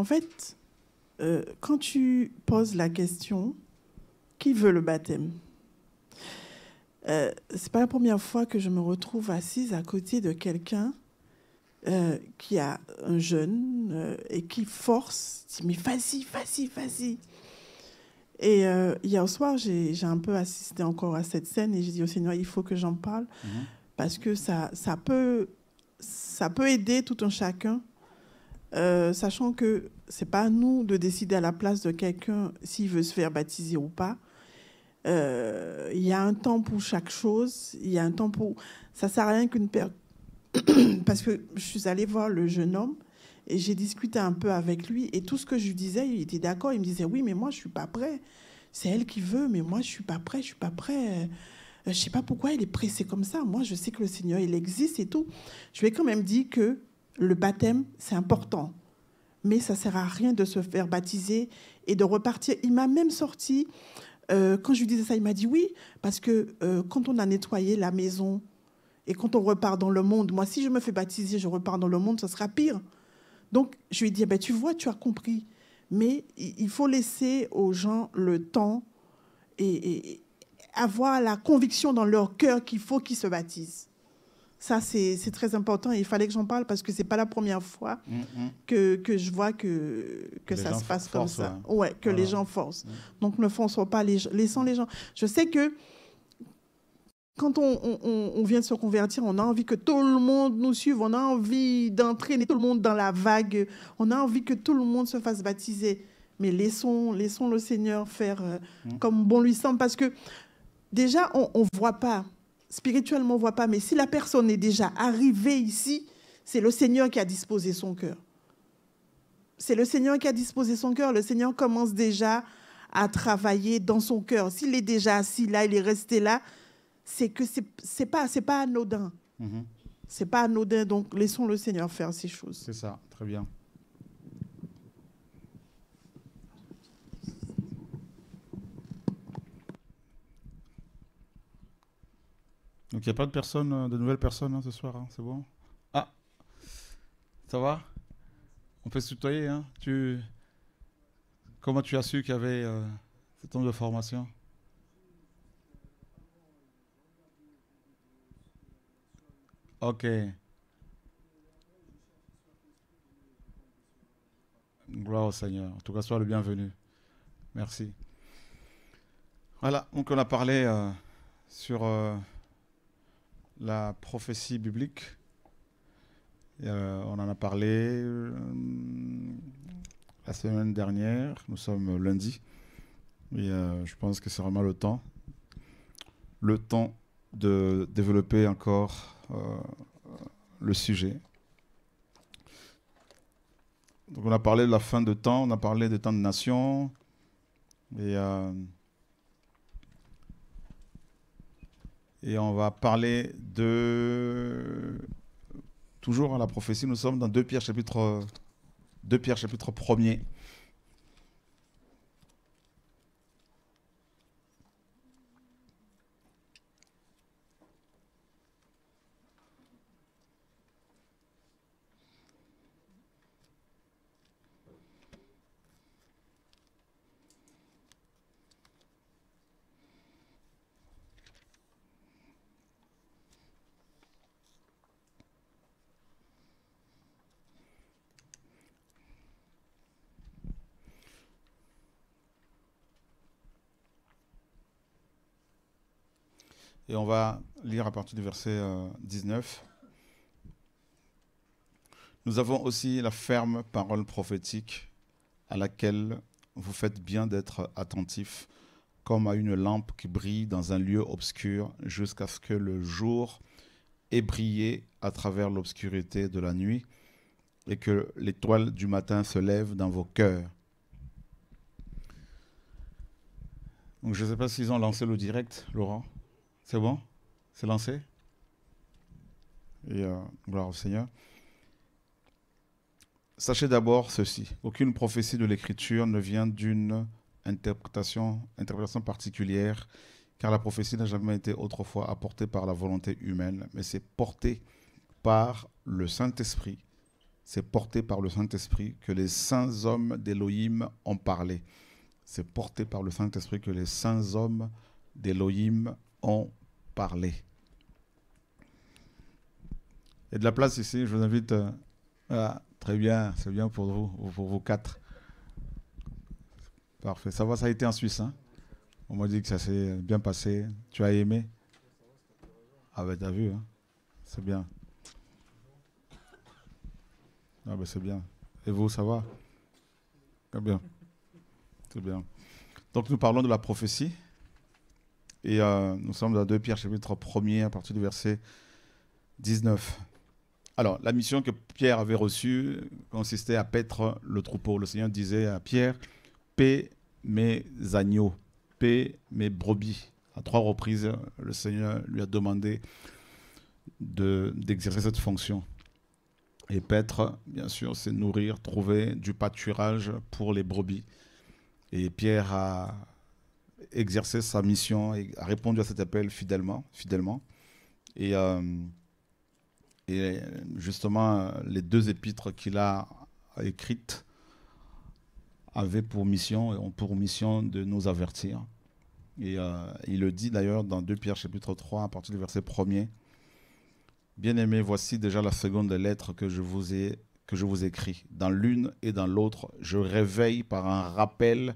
en fait, euh, quand tu poses la question, qui veut le baptême euh, C'est pas la première fois que je me retrouve assise à côté de quelqu'un euh, qui a un jeune euh, et qui force, dit mais vas-y, vas-y, vas-y. Et hier soir, j'ai un peu assisté encore à cette scène et j'ai dit au Seigneur, il faut que j'en parle mhm. parce que ça, ça, peut, ça peut aider tout un chacun euh, sachant que c'est pas à nous de décider à la place de quelqu'un s'il veut se faire baptiser ou pas. Euh, il y a un temps pour chaque chose. Il y a un temps pour. Ça sert à rien qu'une perte Parce que je suis allée voir le jeune homme et j'ai discuté un peu avec lui et tout ce que je lui disais, il était d'accord. Il me disait oui, mais moi je suis pas prêt. C'est elle qui veut, mais moi je ne suis pas prêt. Je suis pas prêt. Euh, je sais pas pourquoi il est pressé comme ça. Moi je sais que le Seigneur il existe et tout. Je lui ai quand même dit que le baptême, c'est important. Mais ça ne sert à rien de se faire baptiser et de repartir. Il m'a même sorti, euh, quand je lui disais ça, il m'a dit oui, parce que euh, quand on a nettoyé la maison et quand on repart dans le monde, moi, si je me fais baptiser, je repars dans le monde, ça sera pire. Donc, je lui ai dit, eh ben, tu vois, tu as compris. Mais il faut laisser aux gens le temps et, et avoir la conviction dans leur cœur qu'il faut qu'ils se baptisent. Ça, c'est très important il fallait que j'en parle parce que ce n'est pas la première fois mm, mm. que, je vois que, ça se passe comme ça. Ouais, que les gens forcent. Mm. Donc, ne forçons pas, les, laissons les gens. Je sais que quand on, vient de se convertir, on a envie que tout le monde nous suive, on a envie d'entraîner tout le monde dans la vague, on a envie que tout le monde se fasse baptiser. Mais laissons, laissons le Seigneur faire euh, comme bon lui semble, parce que déjà, on ne voit pas spirituellement, on voit pas, mais si la personne est déjà arrivée ici, c'est le Seigneur qui a disposé son cœur. C'est le Seigneur qui a disposé son cœur. Le Seigneur commence déjà à travailler dans son cœur. S'il est déjà assis là, il est resté là, c'est que ce n'est pas, pas anodin. Ce mhm. n'est C'est pas anodin, donc laissons le Seigneur faire ces choses. C'est ça, très bien. Donc il n'y a pas de personnes, euh, de nouvelles personnes hein, ce soir, hein, c'est bon Ah Ça va On peut se tutoyer, hein tu... Comment tu as su qu'il y avait euh, cet de formation Ok. Gloire au Seigneur. En tout cas, sois le bienvenu. Merci. Voilà, donc on a parlé euh, sur la prophétie biblique. Euh, on en a parlé euh, la semaine dernière, nous sommes lundi. Et euh, je pense que c'est vraiment le temps, le temps de développer encore le sujet. Donc on a parlé de la fin de temps, on a parlé des temps de nation. Et et on va parler de. Toujours à la prophétie, nous sommes dans 2 Pierre chapitre, 2 Pierre chapitre 1 Et on va lire à partir du verset 19. Euh, Nous avons aussi la ferme parole prophétique à laquelle vous faites bien d'être attentif comme à une lampe qui brille dans un lieu obscur jusqu'à ce que le jour ait brillé à travers l'obscurité de la nuit et que l'étoile du matin se lève dans vos cœurs. Donc je ne sais pas s'ils ont lancé le direct, Laurent. C'est bon C'est lancé Et euh, gloire au Seigneur. Sachez d'abord ceci. Aucune prophétie de l'Écriture ne vient d'une interprétation, particulière, car la prophétie n'a jamais été autrefois apportée par la volonté humaine, mais c'est porté par le Saint-Esprit. C'est porté par le Saint-Esprit que les saints hommes d'Élohim ont parlé. C'est porté par le Saint-Esprit que les saints hommes d'Élohim ont parler. Et de la place ici, je vous invite. Euh, ah, très bien, c'est bien pour vous, pour vous quatre. Parfait. Ça va, ça a été en Suisse. Hein On m'a dit que ça s'est bien passé. Tu as aimé Ah ben t'as vu, hein c'est bien. Ah ben, c'est bien. Et vous, ça va Très bien. C'est bien. Donc nous parlons de la prophétie. Et euh, nous sommes dans 2 Pierre chapitre 1 à partir du verset 19. Alors, la mission que Pierre avait reçue consistait à paître le troupeau. Le Seigneur disait à Pierre, paie mes agneaux, paie mes brebis. À trois reprises, le Seigneur lui a demandé d'exercer cette fonction. Et paître, bien sûr, c'est nourrir, trouver du pâturage pour les brebis. Et Pierre a exercer sa mission et a répondu à cet appel fidèlement. fidèlement. Et, euh, et justement, les deux épîtres qu'il a écrites avaient pour mission, et ont pour mission de nous avertir. Et euh, il le dit d'ailleurs dans 2 Pierre chapitre 3 à partir du verset 1 Bien-aimés, voici déjà la seconde lettre que je vous ai que je vous écris. Dans l'une et dans l'autre, je réveille par un rappel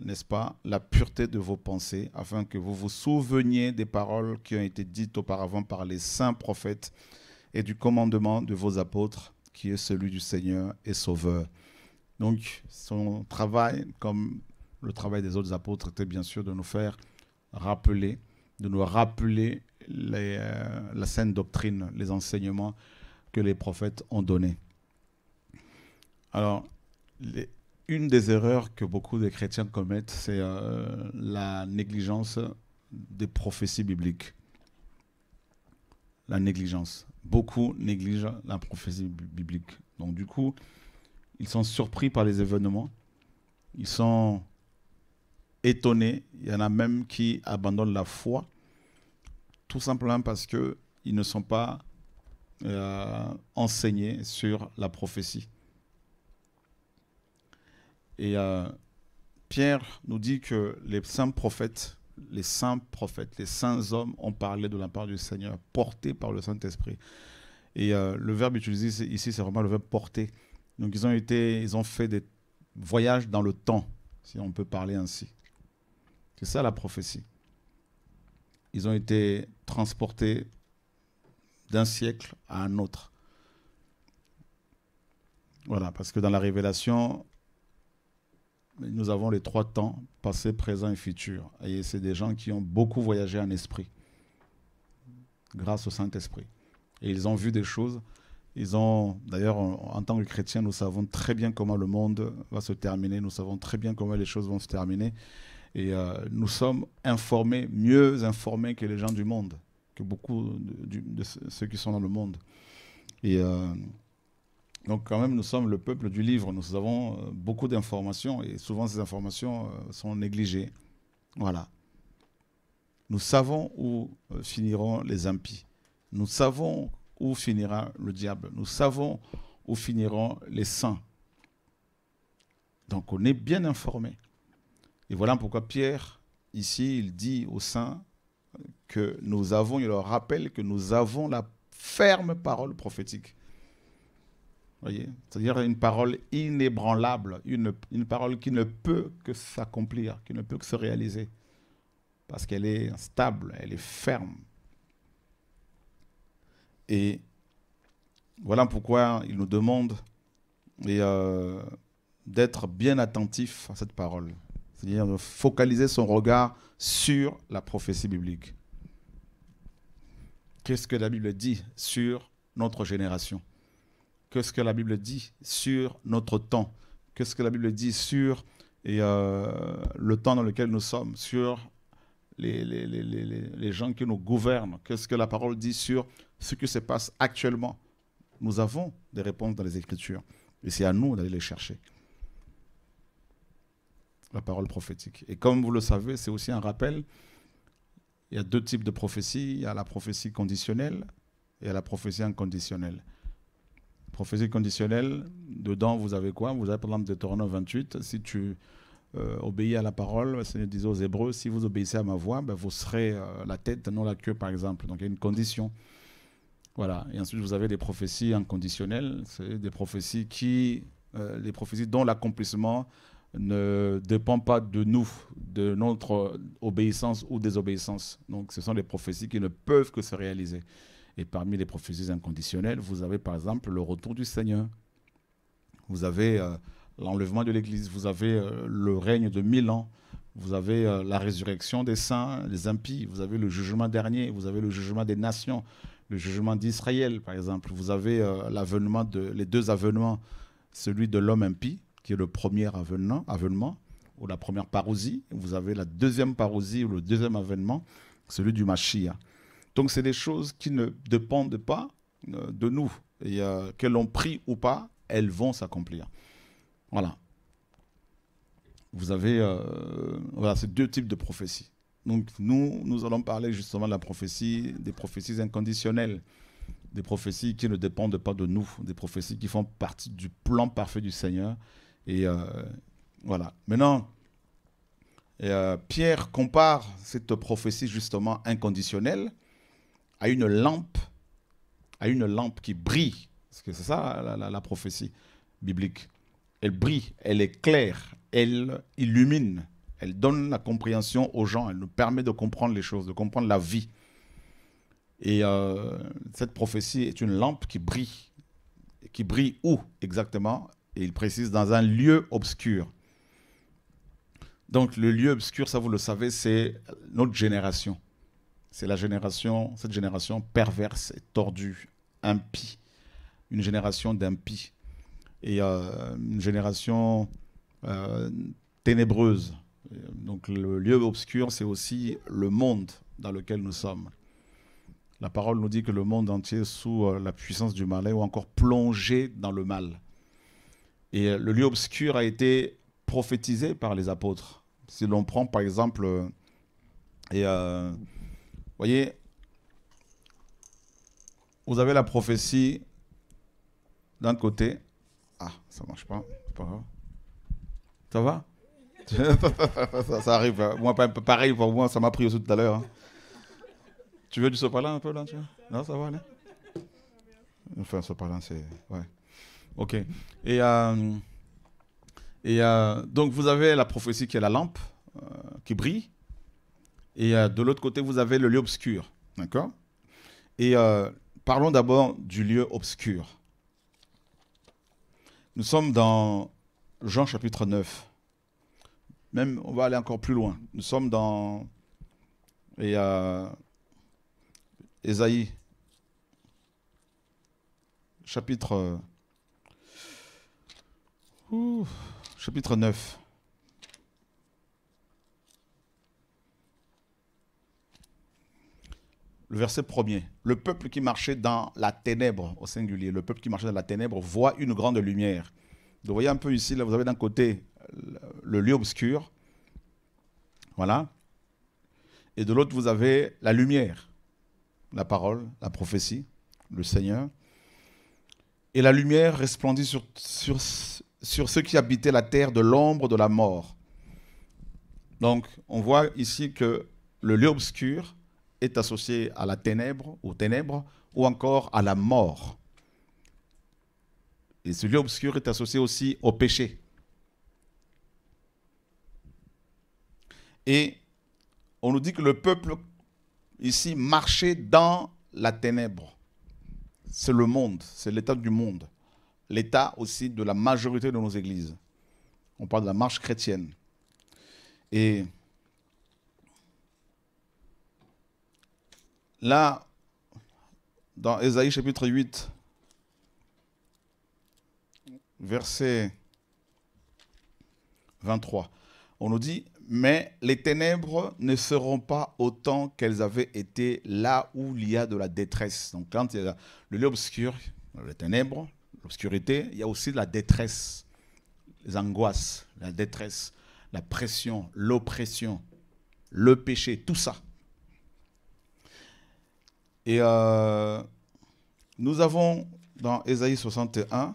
n'est-ce pas, la pureté de vos pensées, afin que vous vous souveniez des paroles qui ont été dites auparavant par les saints prophètes et du commandement de vos apôtres, qui est celui du Seigneur et Sauveur. Donc, son travail, comme le travail des autres apôtres, était bien sûr de nous faire rappeler, de nous rappeler euh, la sainte doctrine, les enseignements que les prophètes ont donnés. Alors, les, une des erreurs que beaucoup de chrétiens commettent, c'est euh, la négligence des prophéties bibliques. La négligence. Beaucoup négligent la prophétie biblique. Donc du coup, ils sont surpris par les événements. Ils sont étonnés. Il y en a même qui abandonnent la foi, tout simplement parce qu'ils ne sont pas euh, enseignés sur la prophétie. Et euh, Pierre nous dit que les saints prophètes, les saints prophètes, les saints hommes ont parlé de la part du Seigneur, portés par le Saint-Esprit. Et euh, le verbe utilisé ici, c'est vraiment le verbe porter. Donc ils ont, été, ils ont fait des voyages dans le temps, si on peut parler ainsi. C'est ça la prophétie. Ils ont été transportés d'un siècle à un autre. Voilà, parce que dans la révélation, nous avons les trois temps, passé, présent et futur. Et c'est des gens qui ont beaucoup voyagé en esprit, grâce au Saint-Esprit. Et ils ont vu des choses. Ils ont, d'ailleurs, en tant que chrétiens, nous savons très bien comment le monde va se terminer. Nous savons très bien comment les choses vont se terminer. Et euh, nous sommes informés, mieux informés que les gens du monde, que beaucoup de, ceux qui sont dans le monde. Et euh, donc quand même, nous sommes le peuple du livre. Nous avons euh, beaucoup d'informations et souvent ces informations euh, sont négligées. Voilà. Nous savons où euh, finiront les impies. Nous savons où finira le diable. Nous savons où finiront les saints. Donc on est bien informé. Et voilà pourquoi Pierre, ici, il dit aux saints que nous avons, il leur rappelle que nous avons la ferme parole prophétique. C'est-à-dire une parole inébranlable, une, parole qui ne peut que s'accomplir, qui ne peut que se réaliser, parce qu'elle est stable, elle est ferme. Et voilà pourquoi il nous demande euh, d'être bien attentif à cette parole, c'est-à-dire de focaliser son regard sur la prophétie biblique. Qu'est-ce que la Bible dit sur notre génération quest ce que la Bible dit sur notre temps, quest ce que la Bible dit sur et, euh, le temps dans lequel nous sommes, sur les, les, gens qui nous gouvernent, quest ce que la parole dit sur ce qui se passe actuellement. Nous avons des réponses dans les Écritures et c'est à nous d'aller les chercher. La parole prophétique. Et comme vous le savez, c'est aussi un rappel. Il y a deux types de prophéties. Il y a la prophétie conditionnelle et il la prophétie inconditionnelle prophétie conditionnelle, dedans, vous avez quoi Vous avez par exemple Deutéronome 28. Si tu euh, obéis à la parole, le Seigneur disait aux Hébreux si vous obéissez à ma voix, ben, vous serez euh, la tête, non la queue, par exemple. Donc il y a une condition. Voilà. Et ensuite, vous avez des prophéties inconditionnelles c'est des prophéties qui. Euh, les prophéties dont l'accomplissement ne dépend pas de nous, de notre obéissance ou désobéissance. Donc ce sont des prophéties qui ne peuvent que se réaliser. Et parmi les prophéties inconditionnelles, vous avez par exemple le retour du Seigneur. Vous avez euh, l'enlèvement de l'Église. Vous avez euh, le règne de mille ans. Vous avez euh, la résurrection des saints, des impies. Vous avez le jugement dernier. Vous avez le jugement des nations. Le jugement d'Israël, par exemple. Vous avez l'avènement de, les deux avènements, celui de l'homme impie, qui est le premier avènement, avènement ou la première parousie. Vous avez la deuxième parousie ou le deuxième avènement, celui du Mashiach. Donc, c'est des choses qui ne dépendent pas euh, de nous. Et euh, que l'on prie ou pas, elles vont s'accomplir. Voilà. Vous avez euh, voilà, ces deux types de prophéties. Donc, nous, nous allons parler justement de la prophétie, des prophéties inconditionnelles, des prophéties qui ne dépendent pas de nous, des prophéties qui font partie du plan parfait du Seigneur. Et voilà. Maintenant, Pierre compare cette prophétie justement inconditionnelle à une lampe, à une lampe qui brille. Parce que c'est ça la, prophétie biblique. Elle brille, elle éclaire, elle illumine, elle donne la compréhension aux gens, elle nous permet de comprendre les choses, de comprendre la vie. Et euh, cette prophétie est une lampe qui brille. Qui brille où exactement Et il précise dans un lieu obscur. Donc le lieu obscur, ça vous le savez, c'est notre génération c'est la génération, cette génération perverse et tordue, impie, une génération d'impies et euh, une génération euh, ténébreuse. Donc le lieu obscur, c'est aussi le monde dans lequel nous sommes. La parole nous dit que le monde entier, sous euh, la puissance du mal, ou encore plongé dans le mal. Et le lieu obscur a été prophétisé par les apôtres. Si l'on prend par exemple et, voyez, vous avez la prophétie d'un côté. Ah, ça marche pas, pas Ça va ça, arrive. Hein. Moi, pareil pour moi, ça m'a pris aussi tout à l'heure. Hein. Tu veux du sopalin un peu là Non, ça va fait un sopalin, c'est. Ouais. Ok. Et, euh, Et euh, donc, vous avez la prophétie qui est la lampe euh, qui brille. Et euh, de l'autre côté, vous avez le lieu obscur. D'accord Et euh, parlons d'abord du lieu obscur. Nous sommes dans Jean chapitre 9. Même, on va aller encore plus loin. Nous sommes dans et, euh, Ésaïe chapitre, chapitre 9. le verset premier. Le peuple qui marchait dans la ténèbre, au singulier, le peuple qui marchait dans la ténèbre voit une grande lumière. vous voyez un peu ici, vous avez d'un côté le lieu obscur. Voilà. Et de l'autre, vous avez la lumière, la parole, la prophétie, le Seigneur. Et la lumière resplendit sur, sur, sur ceux qui habitaient la terre de l'ombre de la mort. Donc, on voit ici que le lieu obscur est associé à la ténèbre, aux ténèbres, ou encore à la mort. Et ce lieu obscur est associé aussi au péché. Et on nous dit que le peuple ici marchait dans la ténèbre. C'est le monde, c'est l'état du monde. L'état aussi de la majorité de nos églises. On parle de la marche chrétienne. Et Là, dans Ésaïe chapitre 8, verset 23, on nous dit, mais les ténèbres ne seront pas autant qu'elles avaient été là où il y a de la détresse. Donc quand il y a le lieu obscur, les ténèbres, l'obscurité, il y a aussi de la détresse, les angoisses, la détresse, la pression, l'oppression, le péché, tout ça. Et euh, nous avons dans Ésaïe 61,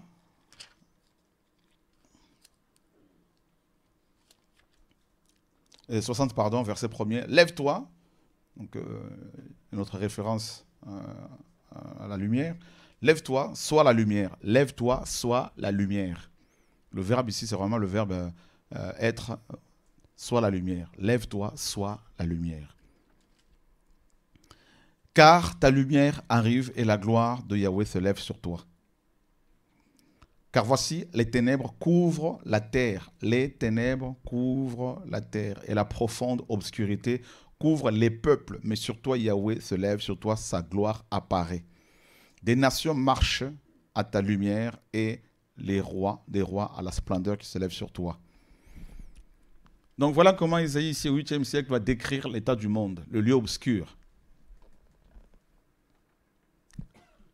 60, pardon, verset 1 Lève-toi, donc euh, notre référence euh, à la lumière, Lève-toi, sois la lumière. Lève-toi, sois la lumière. Le verbe ici, c'est vraiment le verbe être, sois la lumière. Lève-toi, sois la lumière car ta lumière arrive et la gloire de Yahweh se lève sur toi. Car voici, les ténèbres couvrent la terre, les ténèbres couvrent la terre, et la profonde obscurité couvre les peuples, mais sur toi Yahweh se lève, sur toi sa gloire apparaît. Des nations marchent à ta lumière, et les rois des rois à la splendeur qui se lève sur toi. Donc voilà comment Isaïe, ici au 8e siècle, va décrire l'état du monde, le lieu obscur.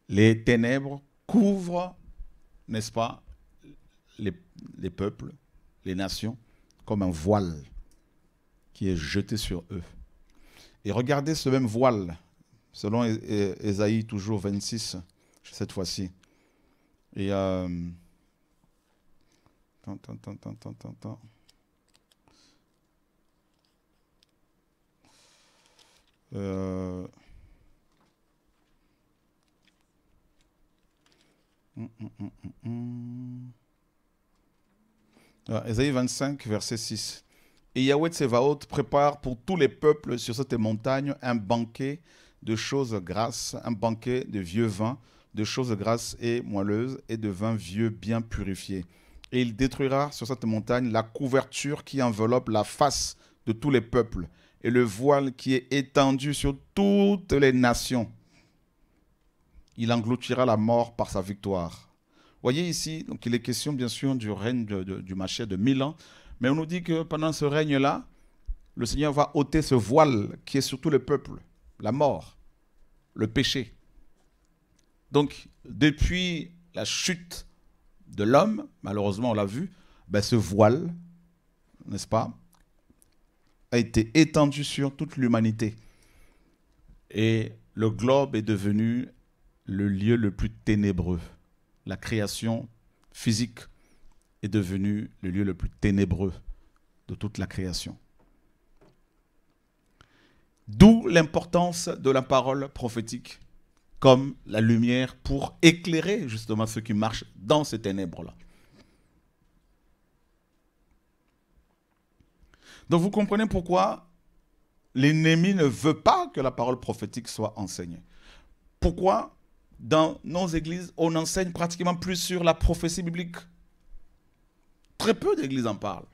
les ténèbres couvrent, n'est-ce pas, les, peuples, les nations, comme un voile qui est jeté sur eux. Et regardez ce même voile, selon Ésaïe toujours 26, cette fois-ci. Et... Euh, tant, tant, tant, Mm, mm, mm, ah, Esaïe 25, verset 6. Et Yahweh Tsevaot prépare pour tous les peuples sur cette montagne un banquet de choses grasses, un banquet de vieux vins, de choses grasses et moelleuses, et de vins vieux bien purifiés. Et il détruira sur cette montagne la couverture qui enveloppe la face de tous les peuples, et le voile qui est étendu sur toutes les nations il engloutira la mort par sa victoire. Voyez ici, donc il est question bien sûr du règne du marché de Milan, ans, mais on nous dit que pendant ce règne-là, le Seigneur va ôter ce voile qui est sur tout le peuple, la mort, le péché. Donc, depuis la chute de l'homme, malheureusement, on l'a vu, ben, ce voile, n'est-ce pas, a été étendu sur toute l'humanité. Et le globe est devenu le lieu le plus ténébreux. La création physique est devenue le lieu le plus ténébreux de toute la création. D'où l'importance de la parole prophétique comme la lumière pour éclairer justement ceux qui marchent dans ces ténèbres-là. Donc vous comprenez pourquoi l'ennemi ne veut pas que la parole prophétique soit enseignée. Pourquoi dans nos églises, on enseigne pratiquement plus sur la prophétie biblique. Très peu d'églises en parlent.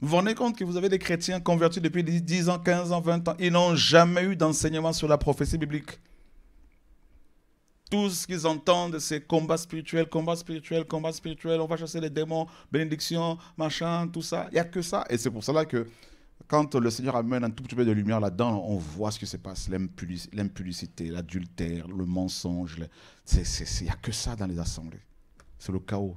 Vous vous rendez compte que vous avez des chrétiens convertis depuis 10 ans, 15 ans, 20 ans, ils n'ont jamais eu d'enseignement sur la prophétie biblique. Tout ce qu'ils entendent, c'est combat spirituel, combat spirituel, combat spirituel, on va chasser les démons, bénédiction, machin, tout ça. Il n'y a que ça. Et c'est pour cela que quand le Seigneur amène un tout petit peu de lumière là-dedans, on voit ce qui se passe, l'impudicité, l'adultère, le mensonge. Il n'y a que ça dans les assemblées. C'est le chaos.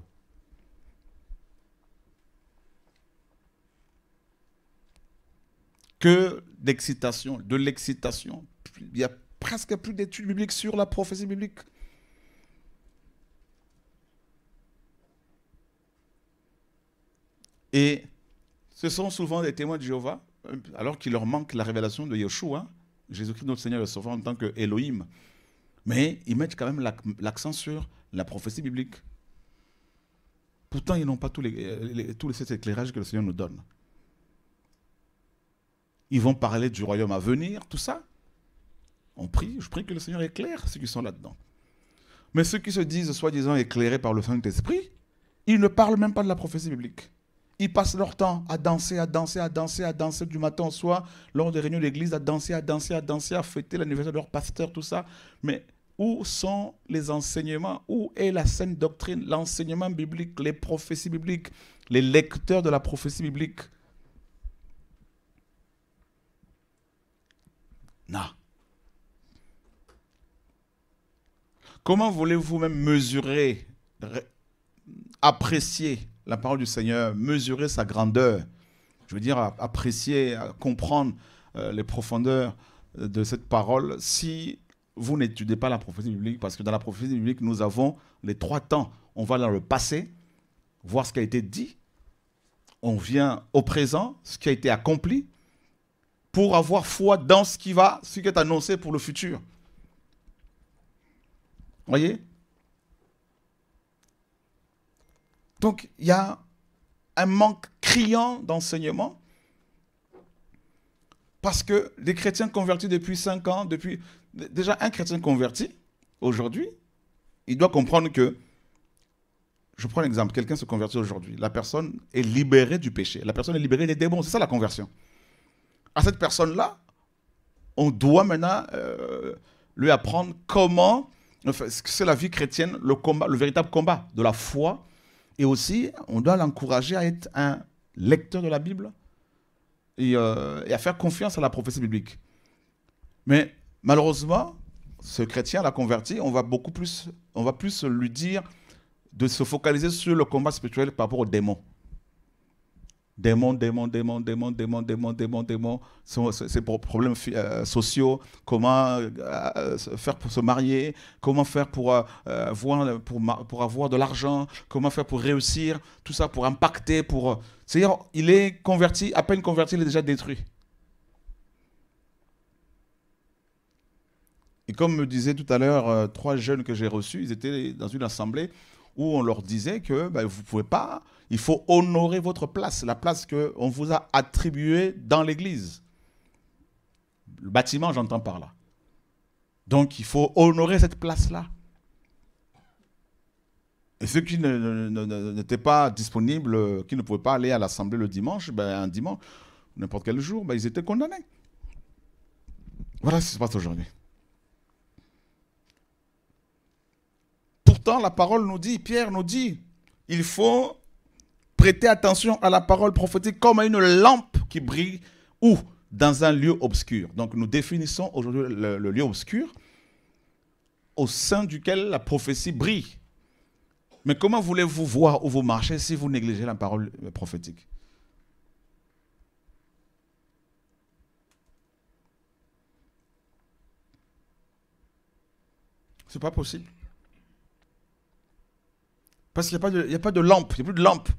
Que d'excitation, de l'excitation. Il n'y a presque plus d'études bibliques sur la prophétie biblique. Et ce sont souvent des témoins de Jéhovah, euh, alors qu'il leur manque la révélation de Yeshua, Jésus-Christ notre Seigneur et Sauveur en tant que Elohim. Mais ils mettent quand même l'accent sur la prophétie biblique. Pourtant, ils n'ont pas tous les, euh, les, éclairages que le Seigneur nous donne. Ils vont parler du royaume à venir, tout ça. On prie, je prie que le Seigneur éclaire ceux qui sont là-dedans. Mais ceux qui se disent soi-disant éclairés par le Saint-Esprit, ils ne parlent même pas de la prophétie biblique. Ils passent leur temps à danser, à danser, à danser, à danser du matin au soir, lors des réunions d'église, à danser, à danser, à danser, à fêter l'anniversaire de leur pasteur, tout ça. Mais où sont les enseignements Où est la saine doctrine, l'enseignement biblique, les prophéties bibliques, les lecteurs de la prophétie biblique Non. Comment voulez-vous même mesurer, apprécier la parole du Seigneur, mesurer sa grandeur, je veux dire apprécier, comprendre euh, les profondeurs euh, de cette parole si vous n'étudiez pas la prophétie biblique, parce que dans la prophétie biblique, nous avons les trois temps. On va dans le passé, voir ce qui a été dit. On vient au présent, ce qui a été accompli, pour avoir foi dans ce qui va, ce qui est annoncé pour le futur. Voyez Donc il y a un manque criant d'enseignement parce que les chrétiens convertis depuis 5 ans, depuis déjà un chrétien converti aujourd'hui, il doit comprendre que je prends l'exemple, quelqu'un se convertit aujourd'hui, la personne est libérée du péché, la personne est libérée des démons, c'est ça la conversion. À cette personne-là, on doit maintenant euh, lui apprendre comment, c'est la vie chrétienne, le combat, le véritable combat de la foi et aussi, on doit l'encourager à être un lecteur de la Bible euh, et, à faire confiance à la prophétie biblique. Mais malheureusement, ce chrétien, l'a converti, on va beaucoup plus, on va plus lui dire de se focaliser sur le combat spirituel par rapport aux démons démon, démon, démon, démon, démon, démon, démon, démons. Ces problèmes euh, sociaux, comment euh, euh, faire pour se marier, comment faire pour, avoir, pour, pour avoir de l'argent, comment faire pour réussir, tout ça pour impacter, pour... C'est-à-dire, il est converti, à peine converti, il est déjà détruit. Et comme me disaient tout à l'heure trois jeunes que j'ai reçus, ils étaient dans une assemblée où on leur disait que ben, vous ne pouvez pas, il faut honorer votre place, la place qu'on vous a attribuée dans l'Église. Le bâtiment, j'entends par là. Donc il faut honorer cette place-là. Et ceux qui n'étaient pas disponibles, qui ne pouvaient pas aller à l'Assemblée le dimanche, ben, un dimanche, n'importe quel jour, ben, ils étaient condamnés. Voilà ce qui se passe aujourd'hui. Pourtant, la parole nous dit, Pierre nous dit, il faut prêter attention à la parole prophétique comme à une lampe qui brille ou dans un lieu obscur. Donc nous définissons aujourd'hui le, lieu obscur au sein duquel la prophétie brille. Mais comment voulez-vous voir où vous marchez si vous négligez la parole prophétique C'est pas possible. Parce qu'il n'y a, pas de lampe, il n'y a plus de lampe.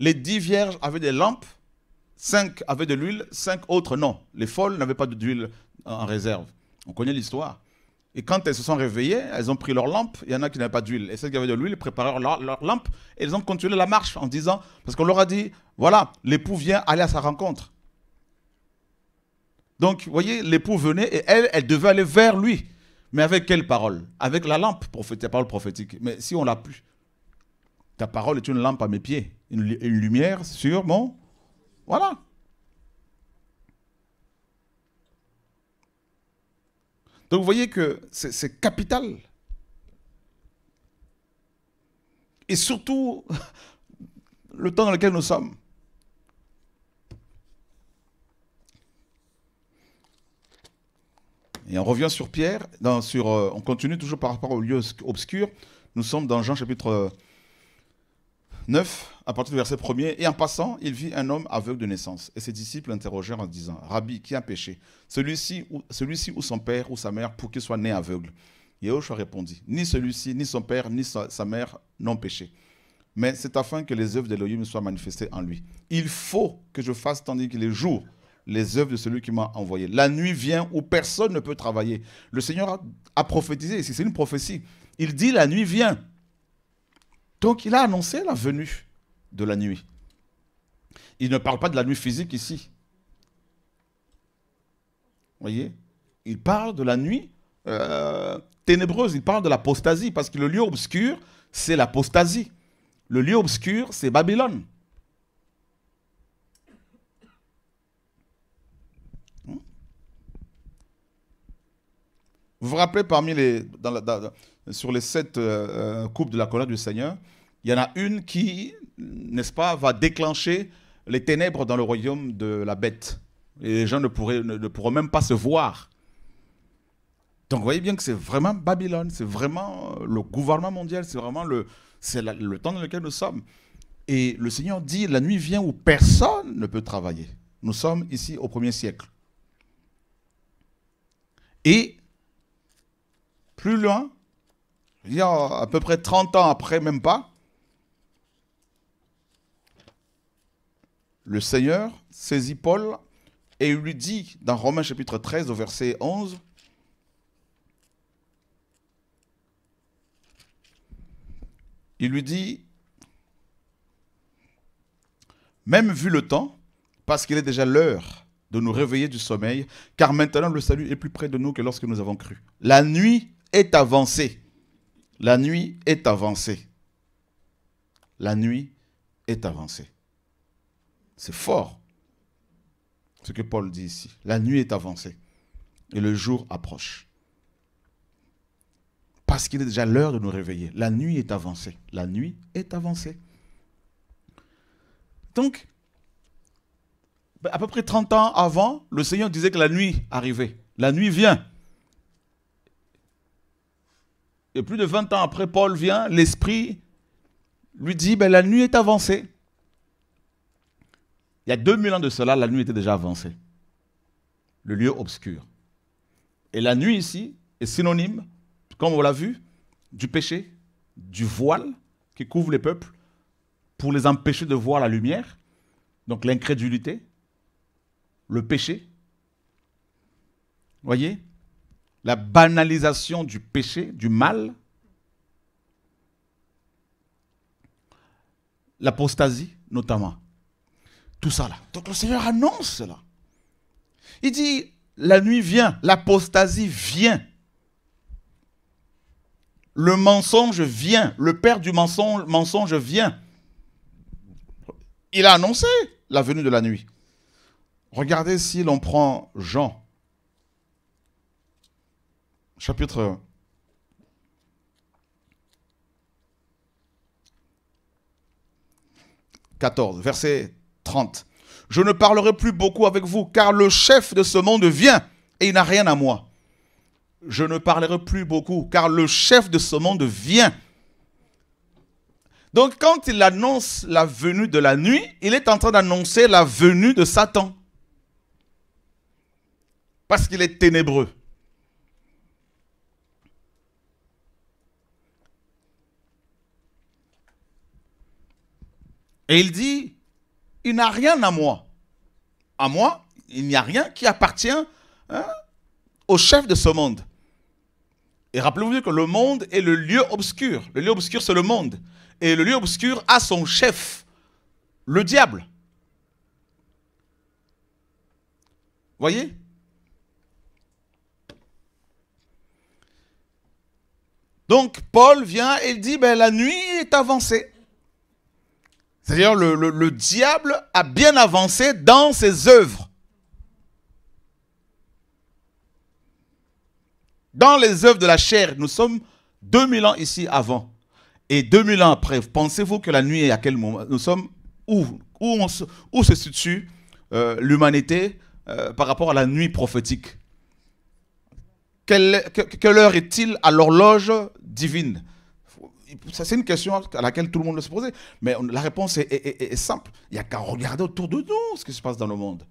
Les dix vierges avaient des lampes, cinq avaient de l'huile, cinq autres non. Les folles n'avaient pas d'huile en réserve. On connaît l'histoire. Et quand elles se sont réveillées, elles ont pris leur lampe, il y en a qui n'avaient pas d'huile. Et celles qui avaient de l'huile préparèrent leur, leur, lampe et elles ont continué la marche en disant, parce qu'on leur a dit, voilà, l'époux vient aller à sa rencontre. Donc, vous voyez, l'époux venait et elle, elle devait aller vers lui. Mais avec quelle parole Avec la lampe, ta parole prophétique. Mais si on l'a plus, ta parole est une lampe à mes pieds, une, une lumière sur mon... Voilà. Donc vous voyez que c'est capital. Et surtout, le temps dans lequel nous sommes. Et on revient sur Pierre, dans, sur, euh, on continue toujours par rapport au lieu obscur. Nous sommes dans Jean chapitre 9, euh, à partir du verset 1 Et en passant, il vit un homme aveugle de naissance. Et ses disciples l'interrogèrent en disant Rabbi, qui a péché Celui-ci ou, celui ou son père ou sa mère pour qu'il soit né aveugle Yehoshua répondit Ni celui-ci, ni son père, ni sa, mère n'ont péché. Mais c'est afin que les œuvres d'Élohim soient manifestées en lui. Il faut que je fasse tandis que les jours, les œuvres de celui qui m'a envoyé. La nuit vient où personne ne peut travailler. Le Seigneur a, prophétisé ici, c'est une prophétie. Il dit la nuit vient. Donc il a annoncé la venue de la nuit. Il ne parle pas de la nuit physique ici. Voyez Il parle de la nuit euh, ténébreuse, il parle de l'apostasie, parce que le lieu obscur, c'est l'apostasie. Le lieu obscur, c'est Babylone. Vous vous rappelez, parmi les, sur les sept euh, euh, coupes de la colère du Seigneur, il y en a une qui, n'est-ce pas, va déclencher les ténèbres dans le royaume de la bête. Et les gens ne, pourraient, pourront même pas se voir. Donc vous voyez bien que c'est vraiment Babylone, c'est vraiment euh, le gouvernement mondial, c'est vraiment le, c'est le temps dans lequel nous sommes. Et le Seigneur dit, la nuit vient où personne ne peut travailler. Nous sommes ici au premier siècle. Et plus loin, il y a à peu près 30 ans après, même pas, le Seigneur saisit Paul et lui dit dans Romains chapitre 13 au verset 11, il lui dit, même vu le temps, parce qu'il est déjà l'heure de nous réveiller du sommeil, car maintenant le salut est plus près de nous que lorsque nous avons cru. La nuit est avancée. La nuit est avancée. La nuit est avancée. C'est fort ce que Paul dit ici. La nuit est avancée et le jour approche. Parce qu'il est déjà l'heure de nous réveiller. La nuit est avancée. La nuit est avancée. Donc, à peu près 30 ans avant, le Seigneur disait que la nuit arrivait. La nuit vient. Et plus de 20 ans après, Paul vient, l'Esprit lui dit, ben, la nuit est avancée. Il y a 2000 ans de cela, la nuit était déjà avancée. Le lieu obscur. Et la nuit ici est synonyme, comme on l'a vu, du péché, du voile qui couvre les peuples pour les empêcher de voir la lumière. Donc l'incrédulité, le péché. Voyez la banalisation du péché, du mal, l'apostasie notamment. Tout ça là. Donc le Seigneur annonce cela. Il dit, la nuit vient, l'apostasie vient. Le mensonge vient, le père du mensonge, mensonge vient. Il a annoncé la venue de la nuit. Regardez si l'on prend Jean chapitre « 14, verset 30. Je ne parlerai plus beaucoup avec vous, car le chef de ce monde vient et il n'a rien à moi. Je ne parlerai plus beaucoup, car le chef de ce monde vient. Donc quand il annonce la venue de la nuit, il est en train d'annoncer la venue de Satan. Parce qu'il est ténébreux. Et il dit, il n'a rien à moi. À moi, il n'y a rien qui appartient hein, au chef de ce monde. Et rappelez-vous que le monde est le lieu obscur. Le lieu obscur, c'est le monde. Et le lieu obscur a son chef, le diable. Voyez Donc Paul vient et dit, ben, la nuit est avancée. C'est-à-dire le, diable a bien avancé dans ses œuvres. Dans les œuvres de la chair, nous sommes 2000 ans ici avant et 2000 ans après. Pensez-vous que la nuit est à quel moment Nous sommes où Où, se, situe euh, l'humanité euh, par rapport à la nuit prophétique quelle heure est-il à l'horloge divine c'est une question à laquelle tout le monde se poser. Mais la réponse est, simple. Il n'y a qu'à regarder autour de nous ce qui se passe dans le monde.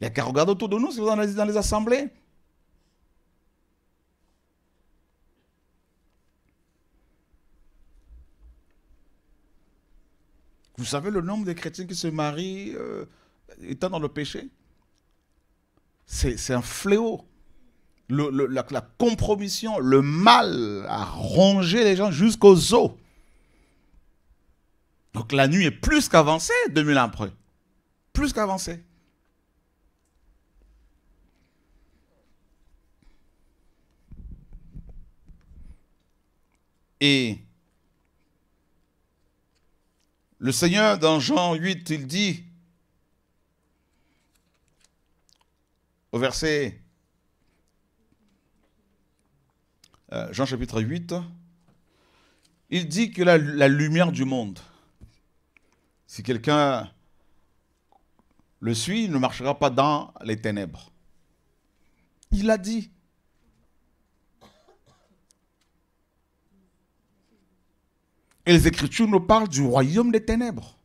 Il n'y a qu'à regarder autour de nous ce vous se dit dans les assemblées. Vous savez le nombre de chrétiens qui se marient euh, étant dans le péché C'est un fléau la, compromission, le mal a rongé les gens jusqu'aux os. Donc la nuit est plus qu'avancée 2000 ans Plus qu'avancée. Et le Seigneur, dans Jean 8, il dit, au verset Euh, Jean chapitre 8, il dit que la, lumière du monde, si quelqu'un le suit, il ne marchera pas dans les ténèbres. Il a dit. Et les Écritures nous parlent du royaume des ténèbres.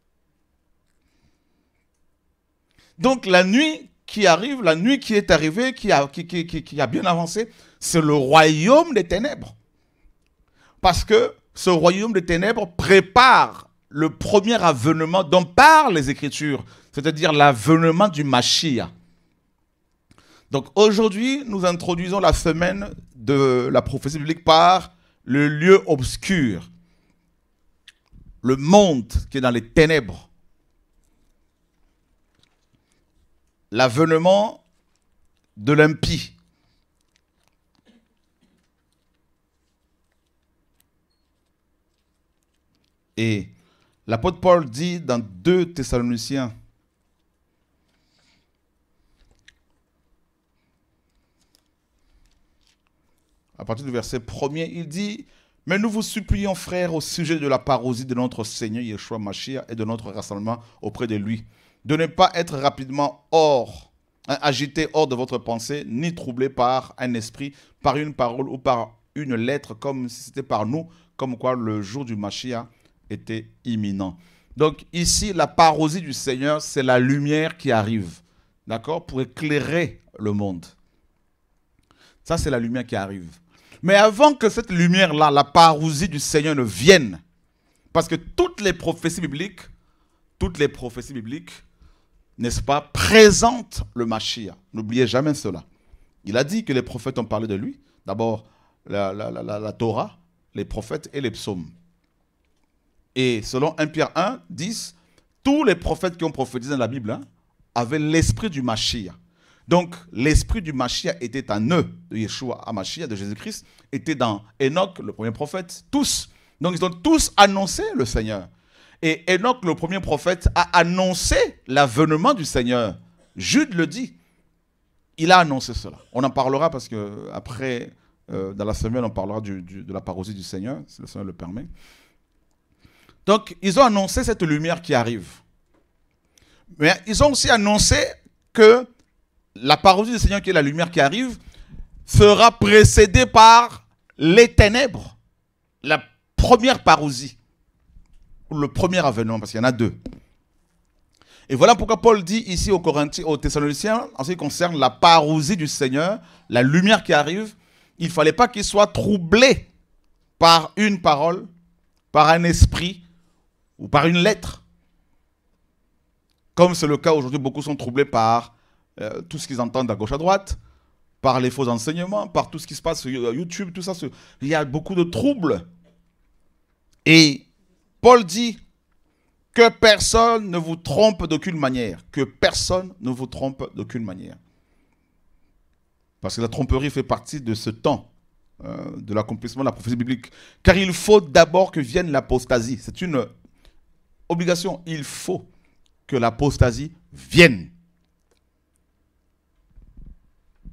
Donc la nuit qui arrive, la nuit qui est arrivée, qui a, qui, a bien avancé, c'est le royaume des ténèbres. Parce que ce royaume des ténèbres prépare le premier avenement dont parlent les Écritures, c'est-à-dire l'avènement du Mashiach. Donc aujourd'hui, nous introduisons la semaine de la prophétie biblique par le lieu obscur, le monde qui est dans les ténèbres. l'avènement de l'impie. Et l'apôtre Paul dit dans 2 Thessaloniciens, à partir du verset 1 il dit Mais nous vous supplions, frères, au sujet de la parosie de notre Seigneur Yeshua Mashiach et de notre rassemblement auprès de lui, de ne pas être rapidement hors, hein, agité hors de votre pensée, ni troublé par un esprit, par une parole ou par une lettre, comme si c'était par nous, comme quoi le jour du Mashiach était imminent. Donc ici, la parousie du Seigneur, c'est la lumière qui arrive, d'accord, pour éclairer le monde. Ça, c'est la lumière qui arrive. Mais avant que cette lumière-là, la parousie du Seigneur ne vienne, parce que toutes les prophéties bibliques, toutes les prophéties bibliques n'est-ce pas, présente le Mashiach. N'oubliez jamais cela. Il a dit que les prophètes ont parlé de lui. D'abord, la, Torah, les prophètes et les psaumes. Et selon 1 Pierre 1, 10, tous les prophètes qui ont prophétisé dans la Bible hein, avaient l'esprit du Mashiach. Donc, l'esprit du Mashiach était en eux, de Yeshua à Mashiach, de Jésus-Christ, était dans Enoch, le premier prophète, tous. Donc, ils ont tous annoncé le Seigneur. Et Enoch, le premier prophète, a annoncé l'avènement du Seigneur. Jude le dit. Il a annoncé cela. On en parlera parce que après, euh, dans la semaine, on parlera de la parousie du Seigneur, si le Seigneur le permet. Donc, ils ont annoncé cette lumière qui arrive. Mais ils ont aussi annoncé que la parousie du Seigneur, qui est la lumière qui arrive, sera précédée par les ténèbres. La première parousie le premier avènement, parce qu'il y en a deux. Et voilà pourquoi Paul dit ici aux, Corinthiens, aux Thessaloniciens, en ce qui concerne la parousie du Seigneur, la lumière qui arrive, il ne fallait pas qu'ils soient troublés par une parole, par un esprit ou par une lettre. Comme c'est le cas aujourd'hui, beaucoup sont troublés par euh, tout ce qu'ils entendent à gauche à droite, par les faux enseignements, par tout ce qui se passe sur YouTube, tout ça. Il y a beaucoup de troubles. Et Paul dit que personne ne vous trompe d'aucune manière. Que personne ne vous trompe d'aucune manière. Parce que la tromperie fait partie de ce temps euh, de l'accomplissement de la prophétie biblique. Car il faut d'abord que vienne l'apostasie. C'est une obligation. Il faut que l'apostasie vienne.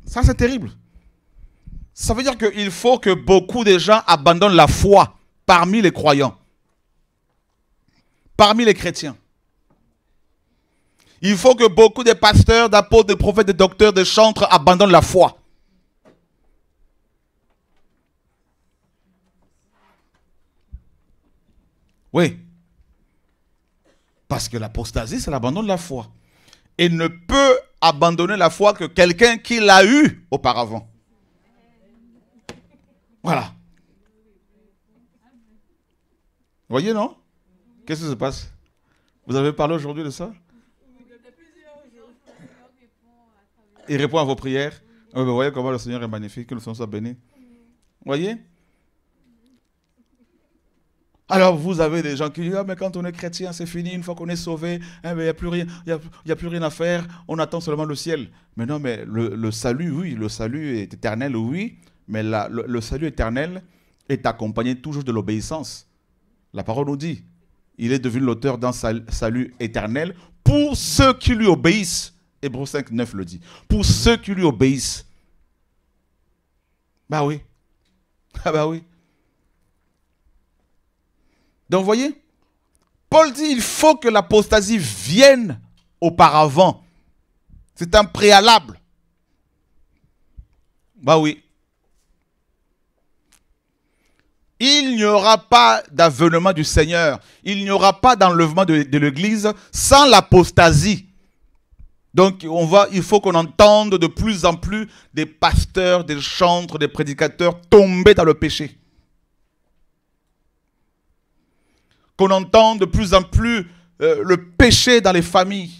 Ça, c'est terrible. Ça veut dire qu'il faut que beaucoup de gens abandonnent la foi parmi les croyants parmi les chrétiens. Il faut que beaucoup de pasteurs, d'apôtres, de prophètes, de docteurs, de chantres abandonnent la foi. Oui. Parce que l'apostasie, c'est l'abandon de la foi. Et ne peut abandonner la foi que quelqu'un qui l'a eu auparavant. Voilà. Vous voyez, non Qu'est-ce qui se passe Vous avez parlé aujourd'hui de ça Il répond à vos prières. vous ah ben voyez comment le Seigneur est magnifique, que le Seigneur soit béni. Voyez alors vous avez des gens qui disent, ah, mais quand on est chrétien, c'est fini, une fois qu'on est sauvé, hein, il n'y a, plus rien, Il a plus rien à faire, on attend seulement le ciel. Mais non, mais le, salut, oui, le salut est éternel, oui, mais le, salut éternel est accompagné toujours de l'obéissance. La parole nous dit, il est devenu l'auteur d'un salut éternel pour ceux qui lui obéissent. Hébreu 5, 9 le dit. Pour ceux qui lui obéissent. Bah oui. Ah bah oui. Donc vous voyez, Paul dit il faut que l'apostasie vienne auparavant. C'est un préalable. Bah oui. Il n'y aura pas d'avènement du Seigneur. Il n'y aura pas d'enlèvement de, l'Église sans l'apostasie. Donc on il faut qu'on entende de plus en plus des pasteurs, des chantres, des prédicateurs tomber dans le péché. Qu'on entende de plus en plus euh, le péché dans les familles.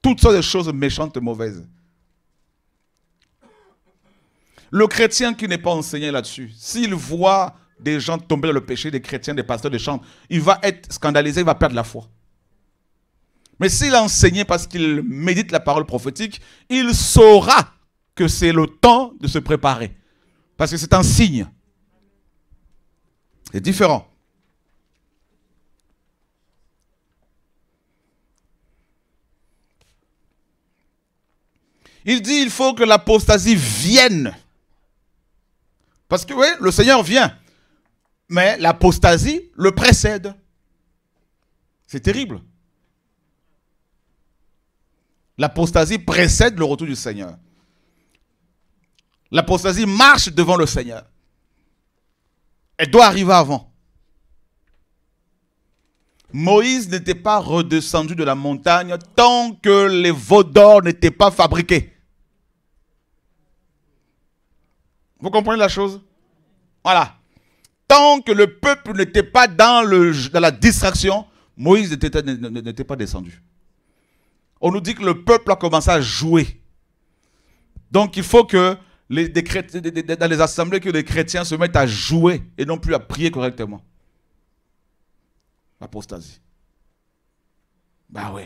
Toutes sortes de choses méchantes et mauvaises. Le chrétien qui n'est pas enseigné là-dessus, s'il voit des gens tomber dans le péché, des chrétiens, des pasteurs des chants, il va être scandalisé, il va perdre la foi. Mais s'il a enseigné parce qu'il médite la parole prophétique, il saura que c'est le temps de se préparer. Parce que c'est un signe. C'est différent. Il dit il faut que l'apostasie vienne parce que oui, le Seigneur vient, mais l'apostasie le précède. C'est terrible. L'apostasie précède le retour du Seigneur. L'apostasie marche devant le Seigneur. Elle doit arriver avant. Moïse n'était pas redescendu de la montagne tant que les veaux d'or n'étaient pas fabriqués. Vous comprenez la chose Voilà. Tant que le peuple n'était pas dans, la distraction, Moïse n'était pas descendu. On nous dit que le peuple a commencé à jouer. Donc il faut que les, dans les assemblées, que les chrétiens se mettent à jouer et non plus à prier correctement. L'apostasie. Bah oui.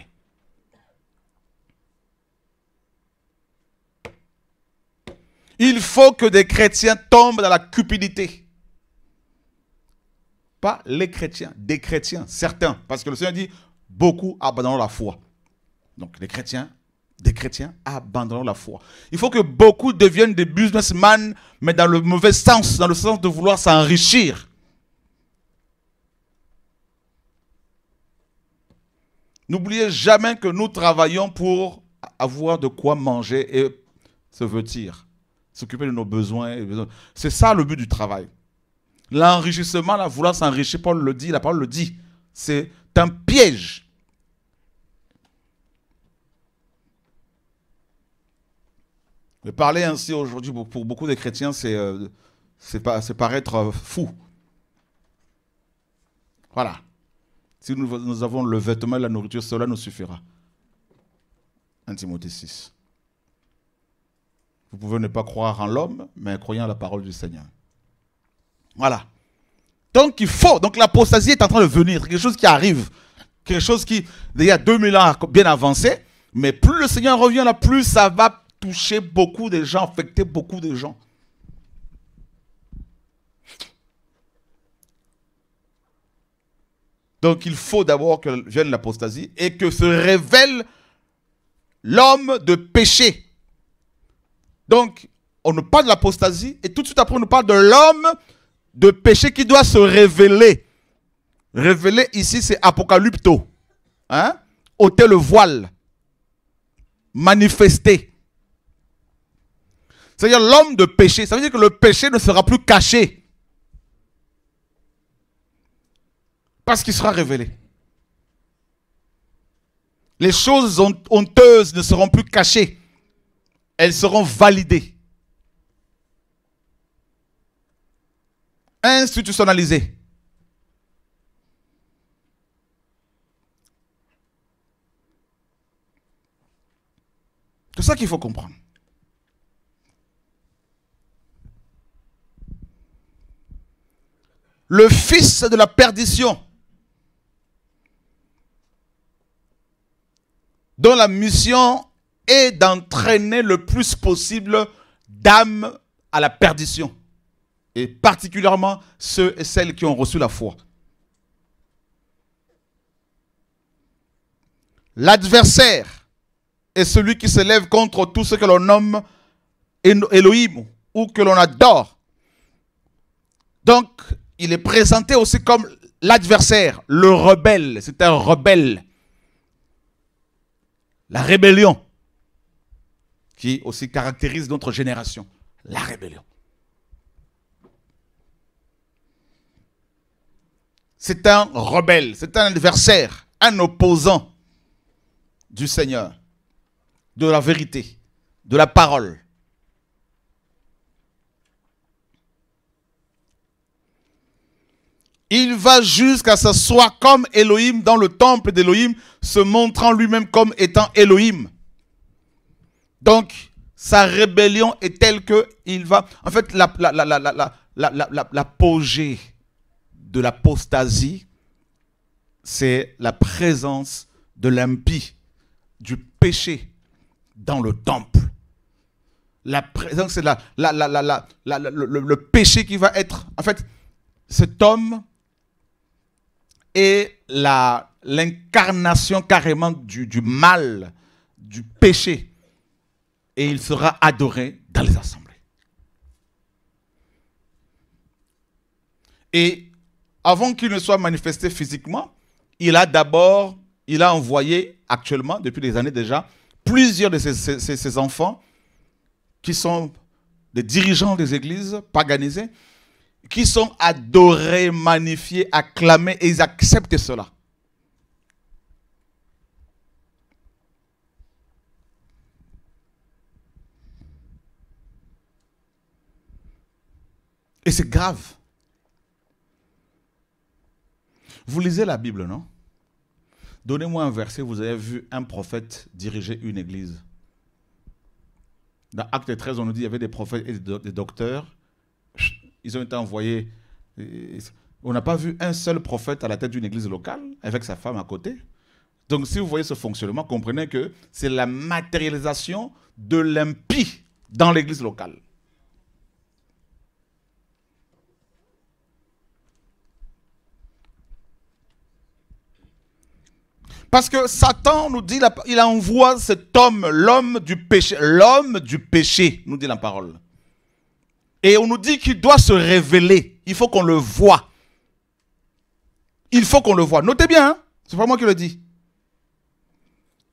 Il faut que des chrétiens tombent dans la cupidité. Pas les chrétiens, des chrétiens, certains. Parce que le Seigneur dit, beaucoup abandonnent la foi. Donc les chrétiens, des chrétiens abandonnent la foi. Il faut que beaucoup deviennent des businessmen, mais dans le mauvais sens, dans le sens de vouloir s'enrichir. N'oubliez jamais que nous travaillons pour avoir de quoi manger et se vêtir s'occuper de nos besoins. C'est ça le but du travail. L'enrichissement, la vouloir s'enrichir, Paul le dit, la parole le dit, c'est un piège. Mais parler ainsi aujourd'hui, pour beaucoup de chrétiens, c'est euh, paraître euh, fou. Voilà. Si nous, nous avons le vêtement et la nourriture, cela nous suffira. 1 Timothée 6. Vous pouvez ne pas croire en l'homme, mais croyant en la parole du Seigneur. Voilà. Donc il faut, donc l'apostasie est en train de venir, quelque chose qui arrive, quelque chose qui, il y a 2000 ans bien avancé, mais plus le Seigneur revient là, plus ça va toucher beaucoup de gens, affecter beaucoup de gens. Donc il faut d'abord que vienne l'apostasie et que se révèle l'homme de péché. Donc, on nous parle de l'apostasie et tout de suite après, on nous parle de l'homme de péché qui doit se révéler. Révéler ici, c'est apocalypto. Hein? ôter le voile, manifester. C'est-à-dire l'homme de péché. Ça veut dire que le péché ne sera plus caché. Parce qu'il sera révélé. Les choses honteuses ne seront plus cachées elles seront validées, institutionnalisées. C'est ça qu'il faut comprendre. Le fils de la perdition, dont la mission et d'entraîner le plus possible d'âmes à la perdition. Et particulièrement ceux et celles qui ont reçu la foi. L'adversaire est celui qui se lève contre tout ce que l'on nomme Elohim ou que l'on adore. Donc, il est présenté aussi comme l'adversaire, le rebelle. C'est un rebelle. La rébellion qui aussi caractérise notre génération, la rébellion. C'est un rebelle, c'est un adversaire, un opposant du Seigneur, de la vérité, de la parole. Il va jusqu'à s'asseoir comme Elohim dans le temple d'Elohim, se montrant lui-même comme étant Elohim. Donc, sa rébellion est telle qu'il va... En fait, la, l'apogée de l'apostasie, c'est la présence de l'impie, du péché dans le temple. La présence, c'est la, le, péché qui va être. En fait, cet homme est l'incarnation carrément du mal, du péché et il sera adoré dans les assemblées. Et avant qu'il ne soit manifesté physiquement, il a d'abord, il a envoyé actuellement, depuis des années déjà, plusieurs de ses, ses enfants qui sont des dirigeants des églises paganisées, qui sont adorés, magnifiés, acclamés, et ils acceptent cela. Et c'est grave. Vous lisez la Bible, non Donnez-moi un verset, vous avez vu un prophète diriger une église. Dans Acte 13, on nous dit qu'il y avait des prophètes et des docteurs. Ils ont été envoyés. On n'a pas vu un seul prophète à la tête d'une église locale, avec sa femme à côté. Donc si vous voyez ce fonctionnement, comprenez que c'est la matérialisation de l'impie dans l'église locale. Parce que Satan nous dit, il envoie cet homme, l'homme du péché, l'homme du péché, nous dit la parole. Et on nous dit qu'il doit se révéler. Il faut qu'on le voie. Il faut qu'on le voie. Notez bien, hein. c'est pas moi qui le dis.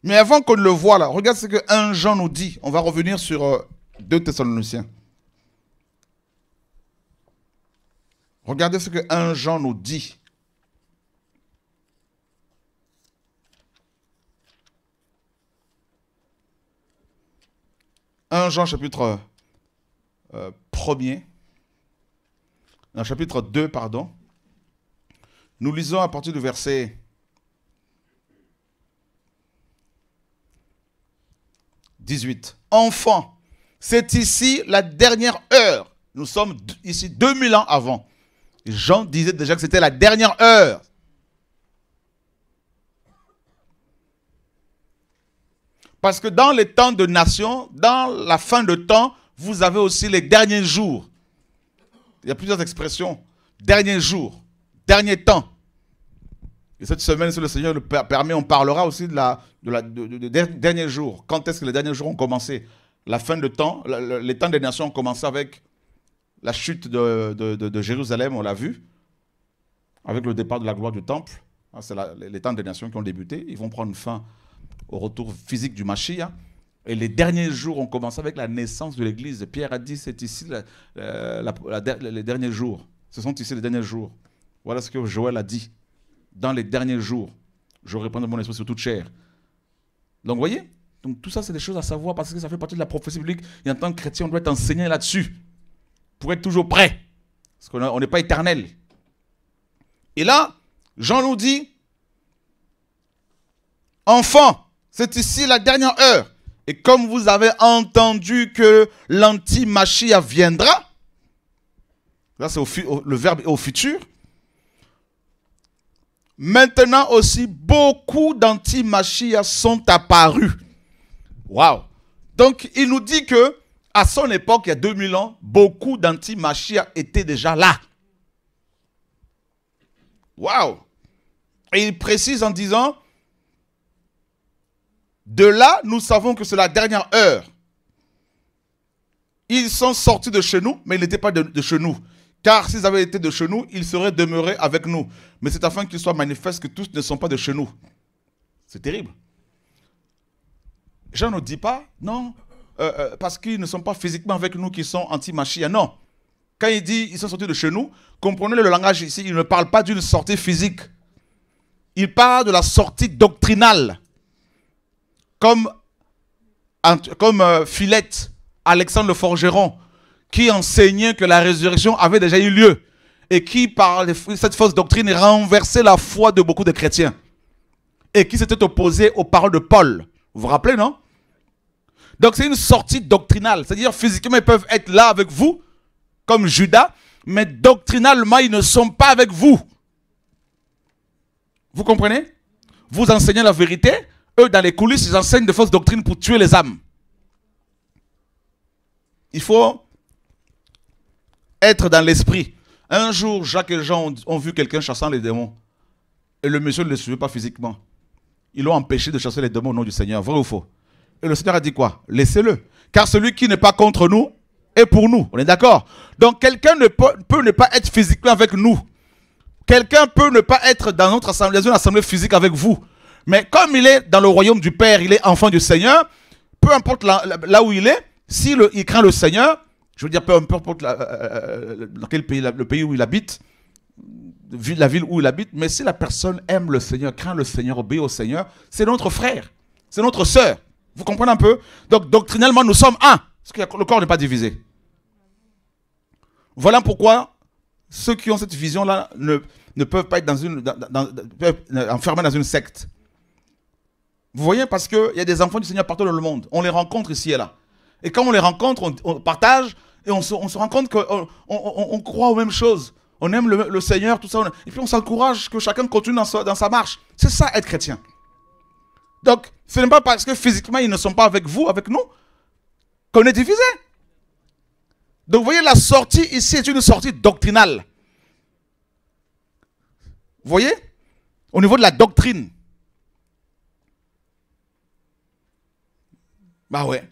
Mais avant qu'on le voie là, regarde ce que un Jean nous dit. On va revenir sur euh, deux Thessaloniciens. Regardez ce que un Jean nous dit. 1 Jean chapitre 1er, euh, chapitre 2, pardon. Nous lisons à partir du verset 18. Enfant, c'est ici la dernière heure. Nous sommes ici 2000 ans avant. Jean disait déjà que c'était la dernière heure. Parce que dans les temps de nation, dans la fin de temps, vous avez aussi les derniers jours. Il y a plusieurs expressions. Dernier jour, dernier temps. Et cette semaine, si le Seigneur le permet, on parlera aussi de la, de la dernier Quand est-ce que les derniers jours ont commencé La fin de temps, les temps des nations ont commencé avec la chute de, Jérusalem, on l'a vu, avec le départ de la gloire du temple. Ah, c'est les temps des nations qui ont débuté. Ils vont prendre fin au retour physique du Mashiach. Et les derniers jours ont commencé avec la naissance de l'Église. Pierre a dit, c'est ici les derniers jours. Ce sont ici les derniers jours. Voilà ce que Joël a dit. Dans les derniers jours, je réponds de mon esprit sur toute chair. Donc, vous voyez Donc, tout ça, c'est des choses à savoir parce que ça fait partie de la prophétie biblique. Et en tant que chrétien, on doit être enseigné là-dessus pour être toujours prêt. Parce qu'on n'est pas éternel. Et là, Jean nous dit, enfant, c'est ici la dernière heure. Et comme vous avez entendu que l'antimachia viendra, là c'est le verbe au futur, maintenant aussi beaucoup d'antimachia sont apparus. Waouh! Donc il nous dit que à son époque, il y a 2000 ans, beaucoup d'antimachia étaient déjà là. Waouh! Et il précise en disant de là, nous savons que c'est la dernière heure. Ils sont sortis de chez nous, mais ils n'étaient pas de, chez nous. Car s'ils avaient été de chez nous, ils seraient demeurés avec nous. Mais c'est afin qu'il soit manifeste que tous ne sont pas de chez nous. C'est terrible. Jean ne dit pas, non, euh, euh, parce qu'ils ne sont pas physiquement avec nous qu'ils sont anti-machia. Non. Quand il dit ils sont sortis de chez nous, comprenez le langage ici, il ne parle pas d'une sortie physique. Il parle de la sortie doctrinale comme, comme euh, Philette, Alexandre le forgeron, qui enseignait que la résurrection avait déjà eu lieu et qui, par cette fausse doctrine, renversait la foi de beaucoup de chrétiens et qui s'était opposé aux paroles de Paul. Vous vous rappelez, non Donc c'est une sortie doctrinale, c'est-à-dire physiquement ils peuvent être là avec vous, comme Judas, mais doctrinalement ils ne sont pas avec vous. Vous comprenez Vous enseignez la vérité, eux, dans les coulisses, ils enseignent de fausses doctrines pour tuer les âmes. Il faut être dans l'esprit. Un jour, Jacques et Jean ont vu quelqu'un chassant les démons. Et le monsieur ne le suivait pas physiquement. Ils l'ont empêché de chasser les démons au nom du Seigneur. Vrai ou faux Et le Seigneur a dit quoi Laissez-le. Car celui qui n'est pas contre nous est pour nous. On est d'accord Donc quelqu'un ne peut, ne pas être physiquement avec nous. Quelqu'un peut ne pas être dans notre assemblée, dans une assemblée physique avec vous. Mais comme il est dans le royaume du Père, il est enfant du Seigneur, peu importe là, où il est, s'il craint le Seigneur, je veux dire, peu importe euh, euh, dans quel pays, le pays où il habite, la ville où il habite, mais si la personne aime le Seigneur, craint le Seigneur, obéit au Seigneur, c'est notre frère, c'est notre sœur. Vous comprenez un peu Donc, doctrinalement, nous sommes un, parce que le corps n'est pas divisé. Voilà pourquoi ceux qui ont cette vision-là ne, peuvent pas être dans une, euh, enfermés dans une secte. Vous voyez, parce qu'il y a des enfants du Seigneur partout dans le monde. On les rencontre ici et là. Et quand on les rencontre, on, partage et on se, rend compte qu'on croit aux mêmes choses. On aime le, Seigneur, tout ça. Et puis on s'encourage que chacun continue dans sa, dans sa marche. C'est ça être chrétien. Donc, ce n'est pas parce que physiquement ils ne sont pas avec vous, avec nous, qu'on est divisé. Donc, vous voyez, la sortie ici est une sortie doctrinale. Vous voyez Au niveau de la doctrine. Bah ouais.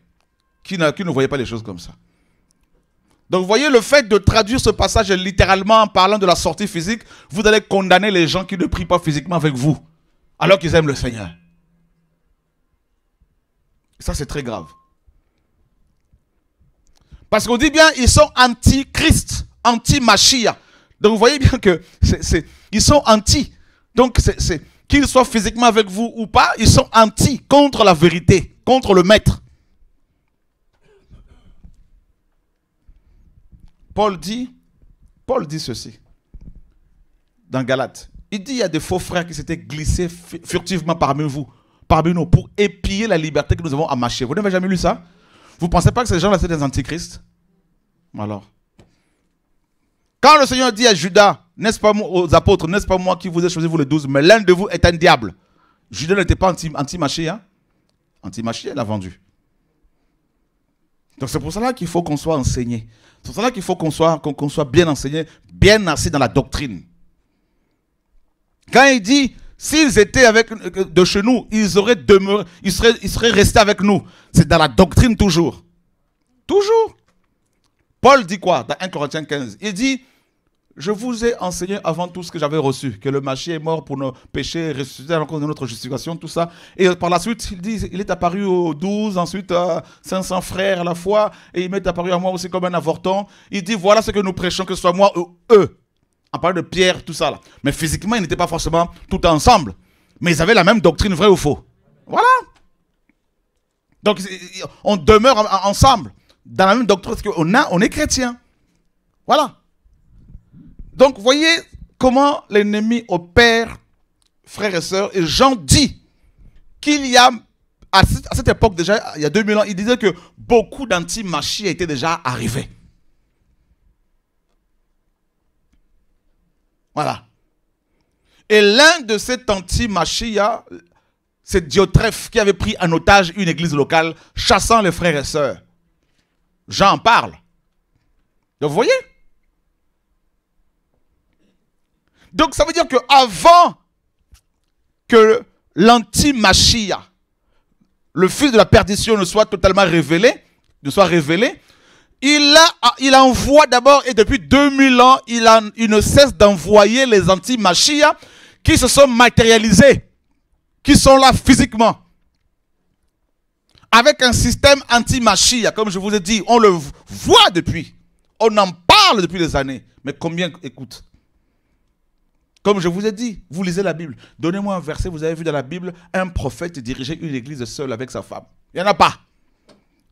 Qui, qui ne voyait pas les choses comme ça. Donc vous voyez, le fait de traduire ce passage littéralement en parlant de la sortie physique, vous allez condamner les gens qui ne prient pas physiquement avec vous, alors qu'ils aiment le Seigneur. Ça, c'est très grave. Parce qu'on dit bien, ils sont anti-Christ, anti-Machia. Donc vous voyez bien que c'est, ils sont anti. Donc c'est, qu'ils soient physiquement avec vous ou pas, ils sont anti, contre la vérité, contre le maître. Paul dit, Paul dit ceci dans Galate. Il dit il y a des faux frères qui s'étaient glissés furtivement parmi vous, parmi nous, pour épier la liberté que nous avons à marcher. Vous n'avez jamais lu ça Vous ne pensez pas que ces gens-là, c'est des antichrists Alors. Quand le Seigneur dit à Judas, n'est-ce pas moi, aux apôtres, n'est-ce pas moi qui vous ai choisi, vous les douze, mais l'un de vous est un diable. Judas n'était pas anti-maché, anti hein Anti-maché, elle a vendu. Donc c'est pour cela qu'il faut qu'on soit enseigné. C'est pour cela qu'il faut qu'on soit, soit bien enseigné, bien assis dans la doctrine. Quand il dit, s'ils étaient avec, euh, de chez nous, ils, auraient demeuré, ils, seraient, ils seraient restés avec nous. C'est dans la doctrine toujours. Toujours. Paul dit quoi dans 1 Corinthiens 15 Il dit, je vous ai enseigné avant tout ce que j'avais reçu, que le marché est mort pour nos péchés, ressuscité à cause de notre justification, tout ça. Et par la suite, il dit, il est apparu aux 12, ensuite à 500 frères à la fois, et il m'est apparu à moi aussi comme un avorton. Il dit, voilà ce que nous prêchons, que ce soit moi ou eux. En parlant de Pierre, tout ça là. Mais physiquement, ils n'étaient pas forcément tout ensemble. Mais ils avaient la même doctrine, vrai ou faux. Voilà. Donc, on demeure ensemble dans la même doctrine, parce qu'on on est chrétien. Voilà. Donc, voyez comment l'ennemi opère, frères et sœurs. Et Jean dit qu'il y a, à cette époque déjà, il y a 2000 ans, il disait que beaucoup d'antimachies étaient déjà arrivés. Voilà. Et l'un de ces antimachia, c'est Diotref qui avait pris en otage une église locale, chassant les frères et sœurs. Jean parle. Donc, vous voyez Donc ça veut dire que avant que l'anti-machia, le fils de la perdition, ne soit totalement révélé, ne soit révélé, il, a, ah, il envoie d'abord, et depuis 2000 ans, il, il ne cesse d'envoyer les anti-machia qui se sont matérialisés, qui sont là physiquement. Avec un système anti-machia, comme je vous ai dit, on le voit depuis. On en parle depuis des années. Mais combien, écoute, comme je vous ai dit, vous lisez la Bible. Donnez-moi un verset, vous avez vu dans la Bible un prophète diriger une église seule avec sa femme. Il n'y en a pas.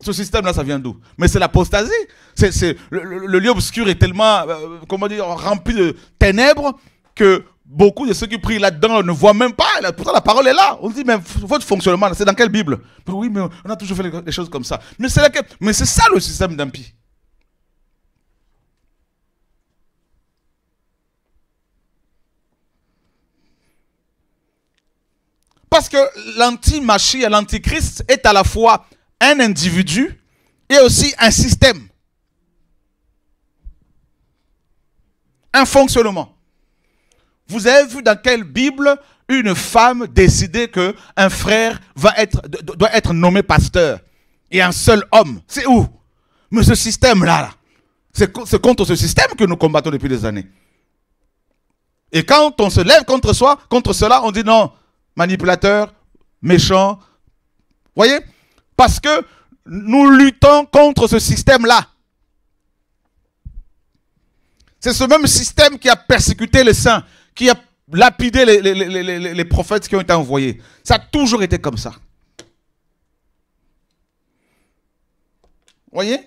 Ce système-là, ça vient d'où Mais c'est l'apostasie. C'est, le, lieu obscur est tellement, euh, comment dire, rempli de ténèbres que beaucoup de ceux qui prient là-dedans ne voient même pas. pourtant, la parole est là. On dit, mais votre fonctionnement, c'est dans quelle Bible Oui, mais on a toujours fait les choses comme ça. Mais c'est, mais c'est ça le système d'impie. Parce que l'anti-machie, l'antichrist est à la fois un individu et aussi un système. Un fonctionnement. Vous avez vu dans quelle Bible une femme décidait que un frère doit être nommé pasteur et un seul homme. C'est où Mais ce système-là, là, c'est contre ce système que nous combattons depuis des années. Et quand on se lève contre soi, contre cela, on dit non, manipulateur, méchant. Voyez Parce que nous luttons contre ce système-là. C'est ce même système qui a persécuté les saints, qui a lapidé les, prophètes qui ont été envoyés. Ça a toujours été comme ça. Voyez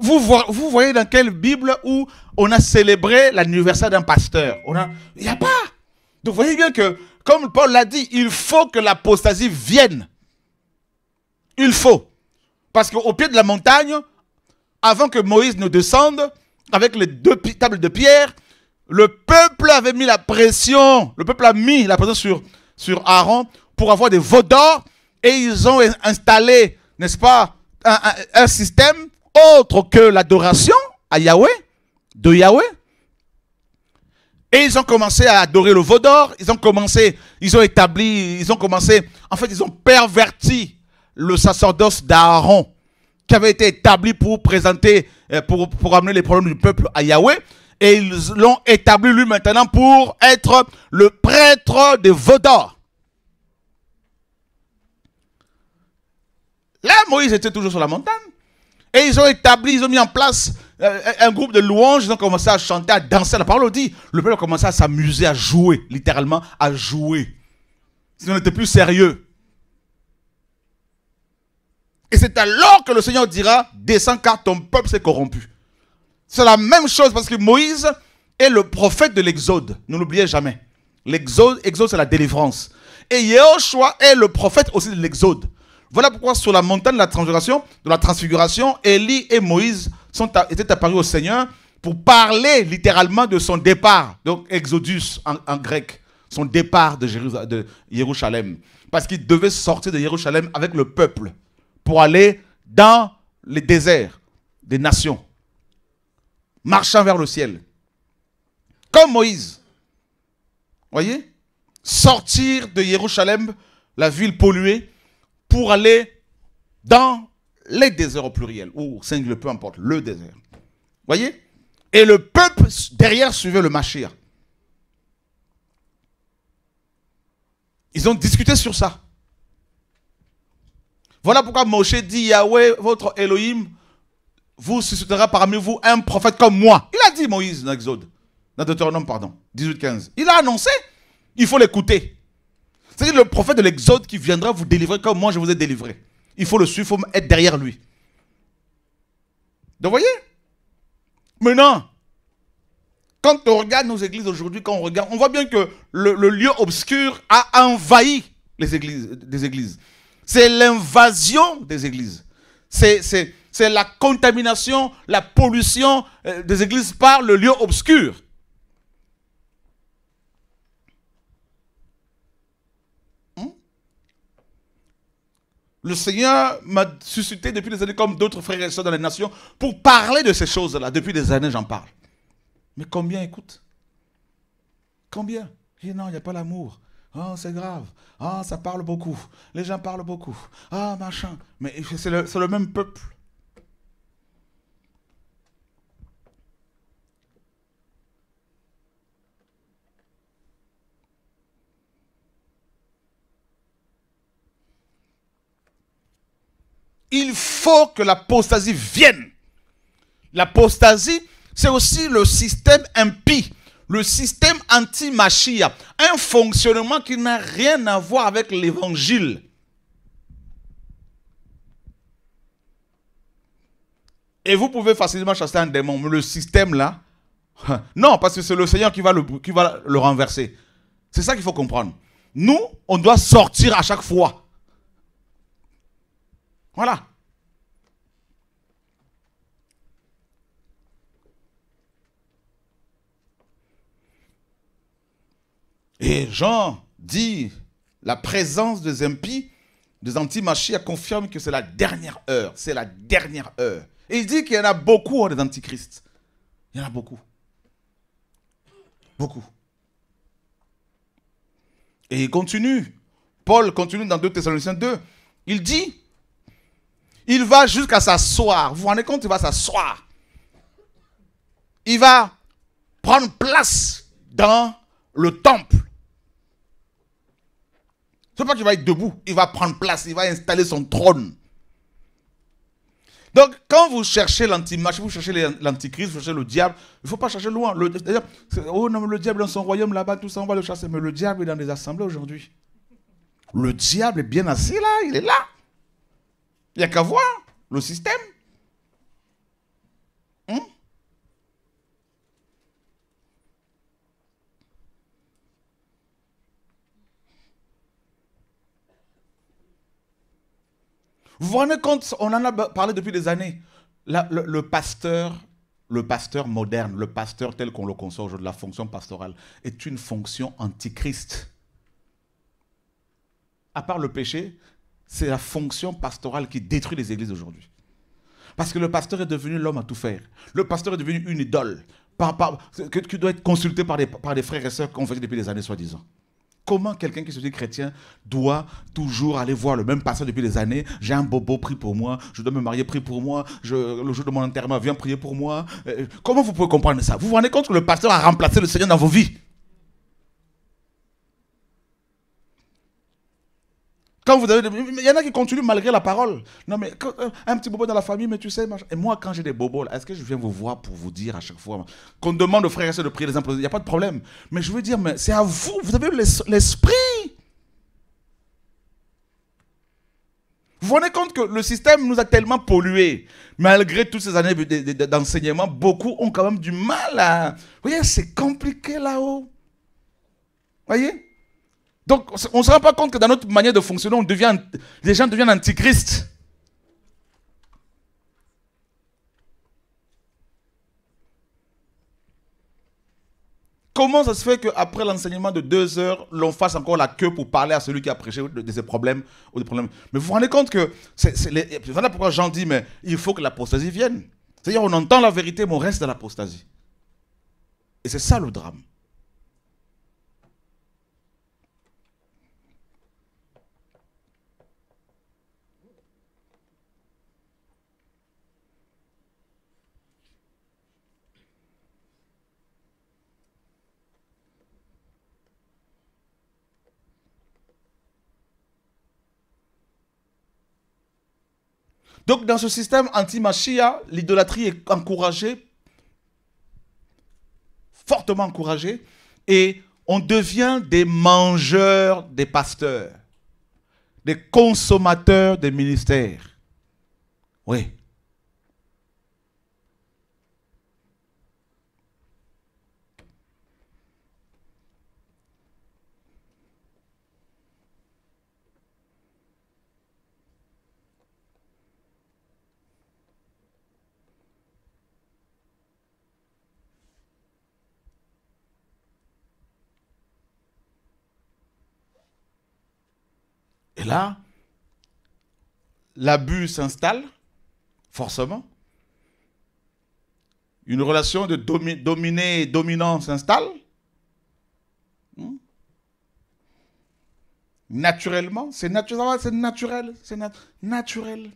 Vous, voyez dans quelle Bible où on a célébré l'anniversaire d'un pasteur Il n'y a, pas. Donc vous voyez bien que, comme Paul l'a dit, il faut que l'apostasie vienne. Il faut. Parce qu'au pied de la montagne, avant que Moïse ne descende, avec les deux tables de pierre, le peuple avait mis la pression, le peuple a mis la pression sur, sur Aaron pour avoir des veaux d'or et ils ont installé, n'est-ce pas, un système autre que l'adoration à Yahweh, de Yahweh. Et ils ont commencé à adorer le veau d'or, ils ont commencé, ils ont établi, ils ont commencé, en fait, ils ont perverti le sacerdoce d'Aaron qui avait été établi pour présenter, euh, pour, amener les problèmes du peuple à Yahweh. Et ils l'ont établi lui maintenant pour être le prêtre des veau d'or. Là, Moïse était toujours sur la montagne. Et ils ont établi, ils ont mis en place euh, un groupe de louanges, ils ont commencé à chanter, à danser. La parole dit, le peuple a commencé à s'amuser, à jouer, littéralement, à jouer. Si on n'était plus sérieux. Et c'est alors que le Seigneur dira, descends car ton peuple s'est corrompu. C'est la même chose parce que Moïse est le prophète de l'Exode. Ne l'oubliez jamais. L'Exode, exode, c'est la délivrance. Et Yehoshua est le prophète aussi de l'Exode. Voilà pourquoi sur la montagne de la transfiguration, de Élie et Moïse sont, étaient apparus au Seigneur pour parler littéralement de son départ, donc Exodus en, grec, son départ de, Jérusalem, parce qu'il devait sortir de Jérusalem avec le peuple pour aller dans les déserts des nations, marchant vers le ciel, comme Moïse. Voyez, sortir de Jérusalem, la ville polluée, pour aller dans les déserts au pluriel, ou singulier, peu importe, le désert. Voyez Et le peuple derrière suivait le Machir. Ils ont discuté sur ça. Voilà pourquoi Moshe dit Yahweh, votre Elohim, vous suscitera parmi vous un prophète comme moi. Il a dit Moïse dans Exode, dans Deutéronome, pardon, 18-15. Il a annoncé, il faut l'écouter. C'est le prophète de l'Exode qui viendra vous délivrer comme moi je vous ai délivré. Il faut le suivre, il faut être derrière lui. Donc, vous voyez Maintenant, quand on regarde nos églises aujourd'hui, quand on regarde, on voit bien que le, lieu obscur a envahi les églises. Des églises. C'est l'invasion des églises. C'est la contamination, la pollution euh, des églises par le lieu obscur. Le Seigneur m'a suscité depuis des années, comme d'autres frères et soeurs dans les nations, pour parler de ces choses-là. Depuis des années, j'en parle. Mais combien écoute Combien Et eh non, il n'y a pas l'amour. Ah, oh, c'est grave. Ah, oh, ça parle beaucoup. Les gens parlent beaucoup. Ah, machin. Mais c'est le même peuple il faut que l'apostasie vienne. L'apostasie, c'est aussi le système impie, le système anti-machia, un fonctionnement qui n'a rien à voir avec l'évangile. Et vous pouvez facilement chasser un démon, mais le système là, non, parce que c'est le Seigneur qui va le, qui va le renverser. C'est ça qu'il faut comprendre. Nous, on doit sortir à chaque fois voilà. Et Jean dit, la présence des impies, des antimachia confirme que c'est la dernière heure. C'est la dernière heure. Et il dit qu'il y en a beaucoup hein, des antichrists. Il y en a beaucoup. Beaucoup. Et il continue. Paul continue dans 2 Thessaloniciens 2. Il dit, il va jusqu'à s'asseoir. Vous vous rendez compte, il va s'asseoir. Il va prendre place dans le temple. C'est pas qu'il va être debout, il va prendre place, il va installer son trône. Donc, quand vous cherchez l'antichrist, vous cherchez l'antichrist, vous cherchez le diable, il ne faut pas chercher loin. Le, oh non, le diable dans son royaume là-bas, tout ça, on va le chasser. Mais le diable est dans les assemblées aujourd'hui. Le diable est bien assis là, il est là. Il n'y a qu'à voir le système. Hein? Vous vous rendez compte, on en a parlé depuis des années. le, pasteur, le pasteur moderne, le pasteur tel qu'on le conçoit aujourd'hui, la fonction pastorale, est une fonction antichrist. À part le péché, c'est la fonction pastorale qui détruit les églises aujourd'hui. Parce que le pasteur est devenu l'homme à tout faire. Le pasteur est devenu une idole que, qui doit être consulté par des, frères et sœurs qu'on fait depuis des années soi-disant. Comment quelqu'un qui se dit chrétien doit toujours aller voir le même pasteur depuis des années J'ai un bobo, prie pour moi. Je dois me marier, prie pour moi. le jour de mon enterrement, viens prier pour moi. Euh, comment vous pouvez comprendre ça Vous vous rendez compte que le pasteur a remplacé le Seigneur dans vos vies Quand vous avez, il y en a qui continuent malgré la parole. Non, mais euh, un petit bobo dans la famille, mais tu sais, et moi, quand j'ai des bobos, est-ce que je viens vous voir pour vous dire à chaque fois qu'on demande aux frères et sœurs de prier les impôts, Il n'y a pas de problème. Mais je veux dire, mais c'est à vous, vous avez l'esprit. Vous vous rendez compte que le système nous a tellement pollués, malgré toutes ces années d'enseignement, beaucoup ont quand même du mal à. Vous voyez, c'est compliqué là-haut. Vous voyez donc, on ne se rend pas compte que dans notre manière de fonctionner, on les gens deviennent antichristes. Comment ça se fait qu'après l'enseignement de deux heures, l'on fasse encore la queue pour parler à celui qui a prêché de, ses problèmes ou des problèmes Mais vous vous rendez compte que c'est, voilà pourquoi Jean dit mais il faut que l'apostasie vienne. C'est-à-dire on entend la vérité, mais on reste dans l'apostasie. Et c'est ça le drame. Donc, dans ce système anti-machia, l'idolâtrie est encouragée, fortement encouragée, et on devient des mangeurs des pasteurs, des consommateurs des ministères. Oui. Et là, l'abus s'installe, forcément. Une relation de dominé et dominant s'installe. Hmm. Naturellement, c'est naturel, c'est naturel, c'est naturel.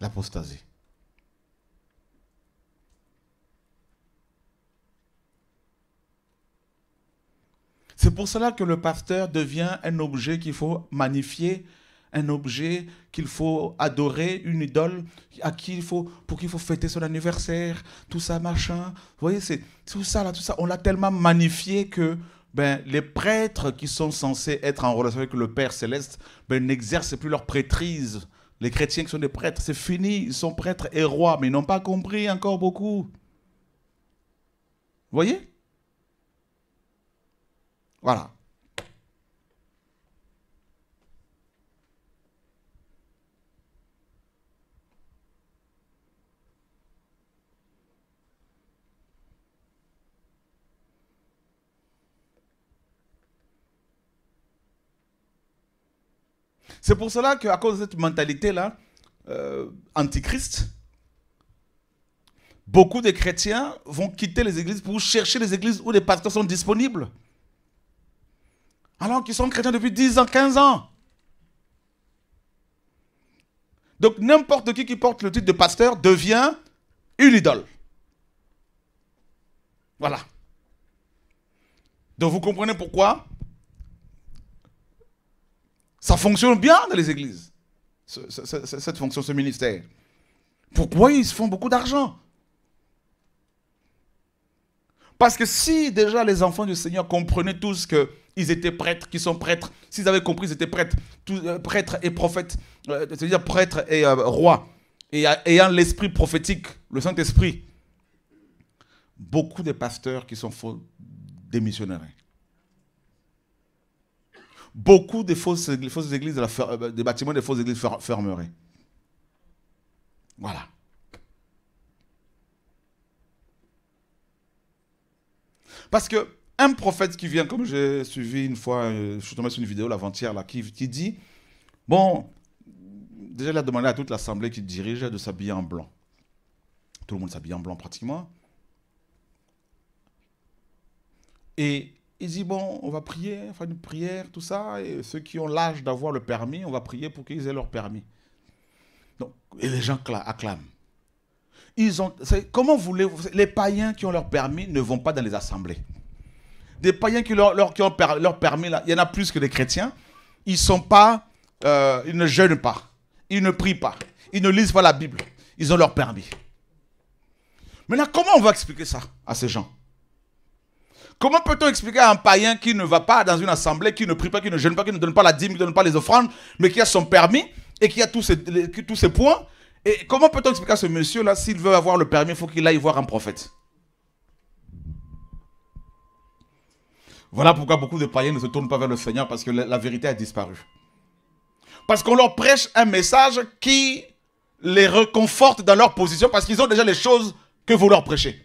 L'apostasie. C'est pour cela que le pasteur devient un objet qu'il faut magnifier, un objet qu'il faut adorer, une idole à qui il faut, pour qu'il faut fêter son anniversaire, tout ça, machin. Vous voyez, c'est tout ça, là, tout ça. On l'a tellement magnifié que ben, les prêtres qui sont censés être en relation avec le Père céleste ben, n'exercent plus leur prêtrise. Les chrétiens qui sont des prêtres, c'est fini, ils sont prêtres et rois, mais ils n'ont pas compris encore beaucoup. Vous voyez voilà. C'est pour cela qu'à cause de cette mentalité-là, euh, antichrist, beaucoup de chrétiens vont quitter les églises pour chercher les églises où les pasteurs sont disponibles. Alors qu'ils sont chrétiens depuis 10 ans, 15 ans. Donc n'importe qui qui porte le titre de pasteur devient une idole. Voilà. Donc vous comprenez pourquoi ça fonctionne bien dans les églises, cette fonction, ce ministère. Pourquoi ils se font beaucoup d'argent parce que si déjà les enfants du Seigneur comprenaient tous qu'ils étaient prêtres, qu'ils sont prêtres, s'ils avaient compris, qu'ils étaient euh, prêtres, et prophètes, euh, c'est-à-dire prêtres et euh, rois, et ayant l'esprit prophétique, le Saint-Esprit, beaucoup de pasteurs qui sont faux démissionneraient. Beaucoup de fausses, fausses églises, des bâtiments des fausses églises fermeraient. Voilà. Parce que un prophète qui vient, comme j'ai suivi une fois, euh, je suis tombé sur une vidéo l'avant-hier, qui, dit Bon, déjà, il a demandé à toute l'assemblée qui dirigeait de s'habiller en blanc. Tout le monde s'habille en blanc pratiquement. Et il dit Bon, on va prier, faire une prière, tout ça. Et ceux qui ont l'âge d'avoir le permis, on va prier pour qu'ils aient leur permis. Donc, et les gens acclament. Ils ont, comment voulez Les païens qui ont leur permis ne vont pas dans les assemblées. Des païens qui, ont leur permis, il y en a plus que les chrétiens, ils, sont pas, euh, ne jeûnent pas, ils ne prient pas, ils ne lisent pas la Bible, ils ont leur permis. Mais là, comment on va expliquer ça à ces gens Comment peut-on expliquer à un païen qui ne va pas dans une assemblée, qui ne prie pas, qui ne jeûne pas, qui ne donne pas la dîme, qui ne donne pas les offrandes, mais qui a son permis et qui a tous tous ses points, et comment peut-on expliquer à ce monsieur-là, s'il veut avoir le permis, il faut qu'il aille voir un prophète Voilà pourquoi beaucoup de païens ne se tournent pas vers le Seigneur, parce que la vérité a disparu. Parce qu'on leur prêche un message qui les reconforte dans leur position, parce qu'ils ont déjà les choses que vous leur prêchez.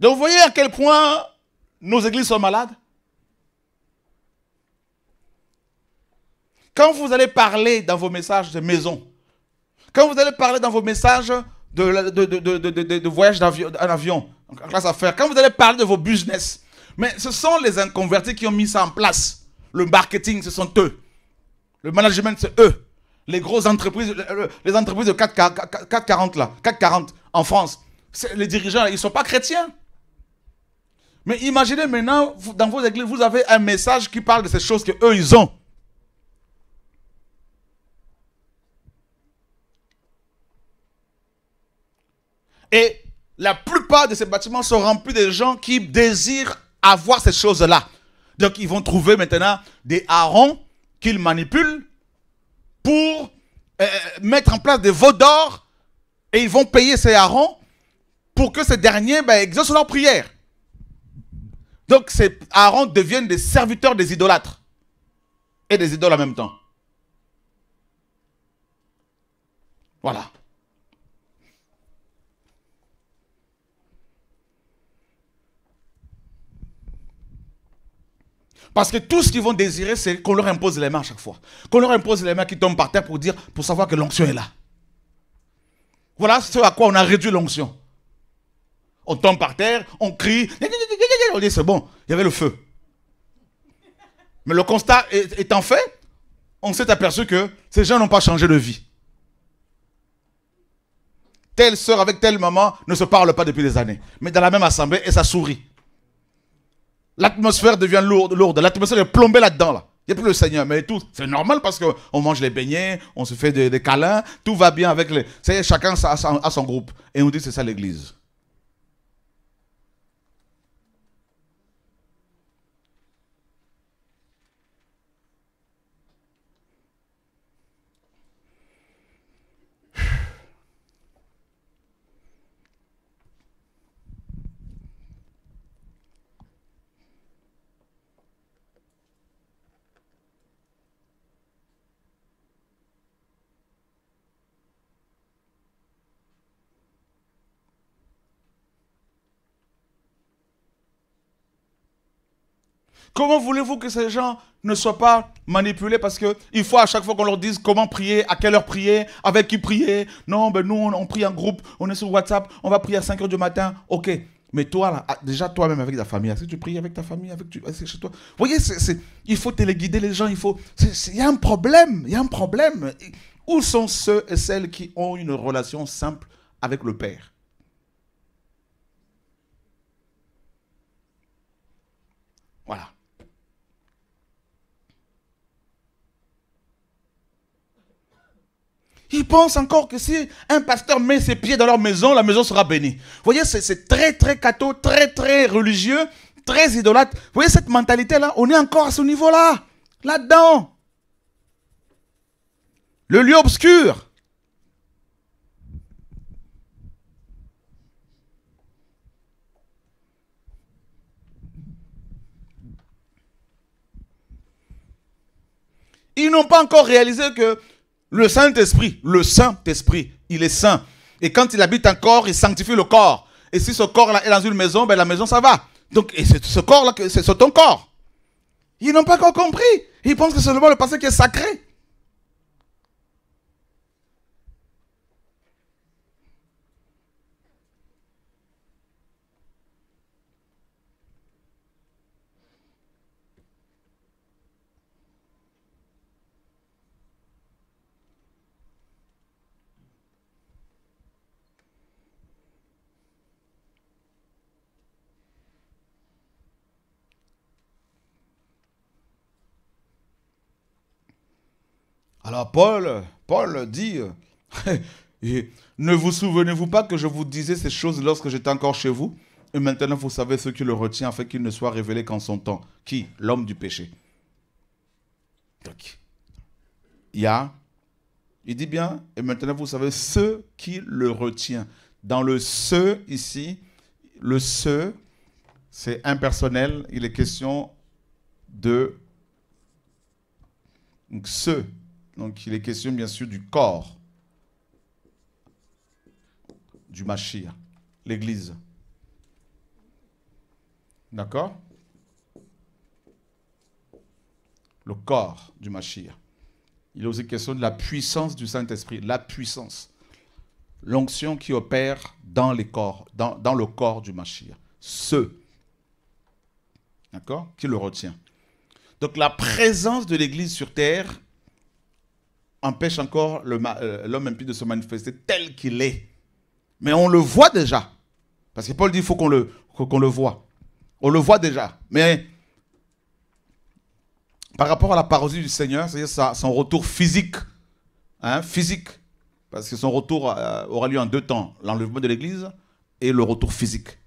Donc vous voyez à quel point nos églises sont malades Quand vous allez parler dans vos messages de maison, quand vous allez parler dans vos messages de, de, de, de, de voyage en avion, en classe affaires, quand vous allez parler de vos business, mais ce sont les inconvertis qui ont mis ça en place. Le marketing, ce sont eux. Le management, c'est eux. Les grosses entreprises, les entreprises de 440 là, en France, les dirigeants, ils ne sont pas chrétiens. Mais imaginez maintenant, dans vos églises, vous avez un message qui parle de ces choses qu'eux, ils ont. Et la plupart de ces bâtiments sont remplis de gens qui désirent avoir ces choses-là. Donc ils vont trouver maintenant des harons qu'ils manipulent pour euh, mettre en place des veaux d'or et ils vont payer ces harons pour que ces derniers ben, exaucent leur prière. Donc ces harons deviennent des serviteurs des idolâtres et des idoles en même temps. Voilà. Parce que tout ce qu'ils vont désirer, c'est qu'on leur impose les mains à chaque fois. Qu'on leur impose les mains qui tombent par terre pour dire, pour savoir que l'onction est là. Voilà ce à quoi on a réduit l'onction. On tombe par terre, on crie, on dit c'est bon, il y avait le feu. Mais le constat étant fait, on s'est aperçu que ces gens n'ont pas changé de vie. Telle sœur avec telle maman ne se parle pas depuis des années, mais dans la même assemblée et ça sourit. L'atmosphère devient lourde, lourde. L'atmosphère est plombée là-dedans, Il n'y a plus le Seigneur, mais tout, c'est normal parce qu'on mange les beignets, on se fait des, câlins, tout va bien avec les... C'est chacun a son, son groupe. Et on dit c'est ça l'Église. Comment voulez-vous que ces gens ne soient pas manipulés parce qu'il faut à chaque fois qu'on leur dise comment prier, à quelle heure prier, avec qui prier Non, ben nous, on, prie en groupe, on est sur WhatsApp, on va prier à 5 h du matin. Ok. Mais toi, là, ah, déjà toi-même avec ta famille, est-ce que tu pries avec ta famille, avec tu, chez toi Vous voyez, il faut téléguider les gens, il faut. Il y a un problème, il y a un problème. Où sont ceux et celles qui ont une relation simple avec le Père Voilà. Ils pensent encore que si un pasteur met ses pieds dans leur maison, la maison sera bénie. Vous voyez, c'est très, très catho, très, très religieux, très idolâtre. Vous voyez, cette mentalité-là, on est encore à ce niveau-là, là-dedans. Le lieu obscur. Ils n'ont pas encore réalisé que le Saint-Esprit, le Saint-Esprit, il est saint. Et quand il habite un corps, il sanctifie le corps. Et si ce corps-là est dans une maison, ben la maison, ça va. Donc, et ce corps-là, c'est ton corps. Ils n'ont pas encore compris. Ils pensent que c'est seulement le passé qui est sacré. Paul, Paul dit, ne vous souvenez-vous pas que je vous disais ces choses lorsque j'étais encore chez vous Et maintenant vous savez ce qui le retient afin qu'il ne soit révélé qu'en son temps. Qui L'homme du péché. il a, il dit bien, et maintenant vous savez ce qui le retient. Dans le ce ici, le ce, c'est impersonnel, il est question de ce donc il est question bien sûr du corps du Machia, l'Église. D'accord Le corps du Machia. Il est aussi question de la puissance du Saint-Esprit, la puissance, l'onction qui opère dans, les corps, dans, le corps du Machia. Ce, d'accord Qui le retient. Donc la présence de l'Église sur terre empêche encore euh, l'homme impie de se manifester tel qu'il est. Mais on le voit déjà. Parce que Paul dit qu'il faut qu'on le, qu'on le voit. On le voit déjà. Mais par rapport à la parodie du Seigneur, c'est-à-dire son retour physique, hein, physique, parce que son retour euh, aura lieu en deux temps, l'enlèvement de l'Église et le retour physique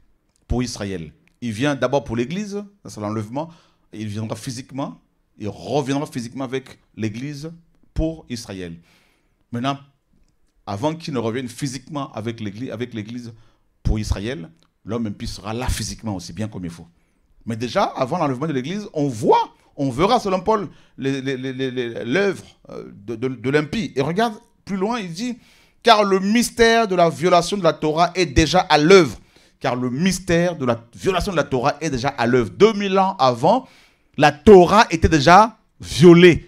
pour Israël. Il vient d'abord pour l'Église, c'est l'enlèvement, il viendra physiquement, il reviendra physiquement avec l'Église pour Israël. Maintenant, avant qu'il ne revienne physiquement avec l'Église, avec l'Église pour Israël, l'homme impie sera là physiquement aussi bien comme il faut. Mais déjà, avant l'enlèvement de l'Église, on voit, on verra selon Paul l'œuvre euh, de, de, de l'impie. Et regarde plus loin, il dit, car le mystère de la violation de la Torah est déjà à l'œuvre. Car le mystère de la violation de la Torah est déjà à l'œuvre. 2000 ans avant, la Torah était déjà violée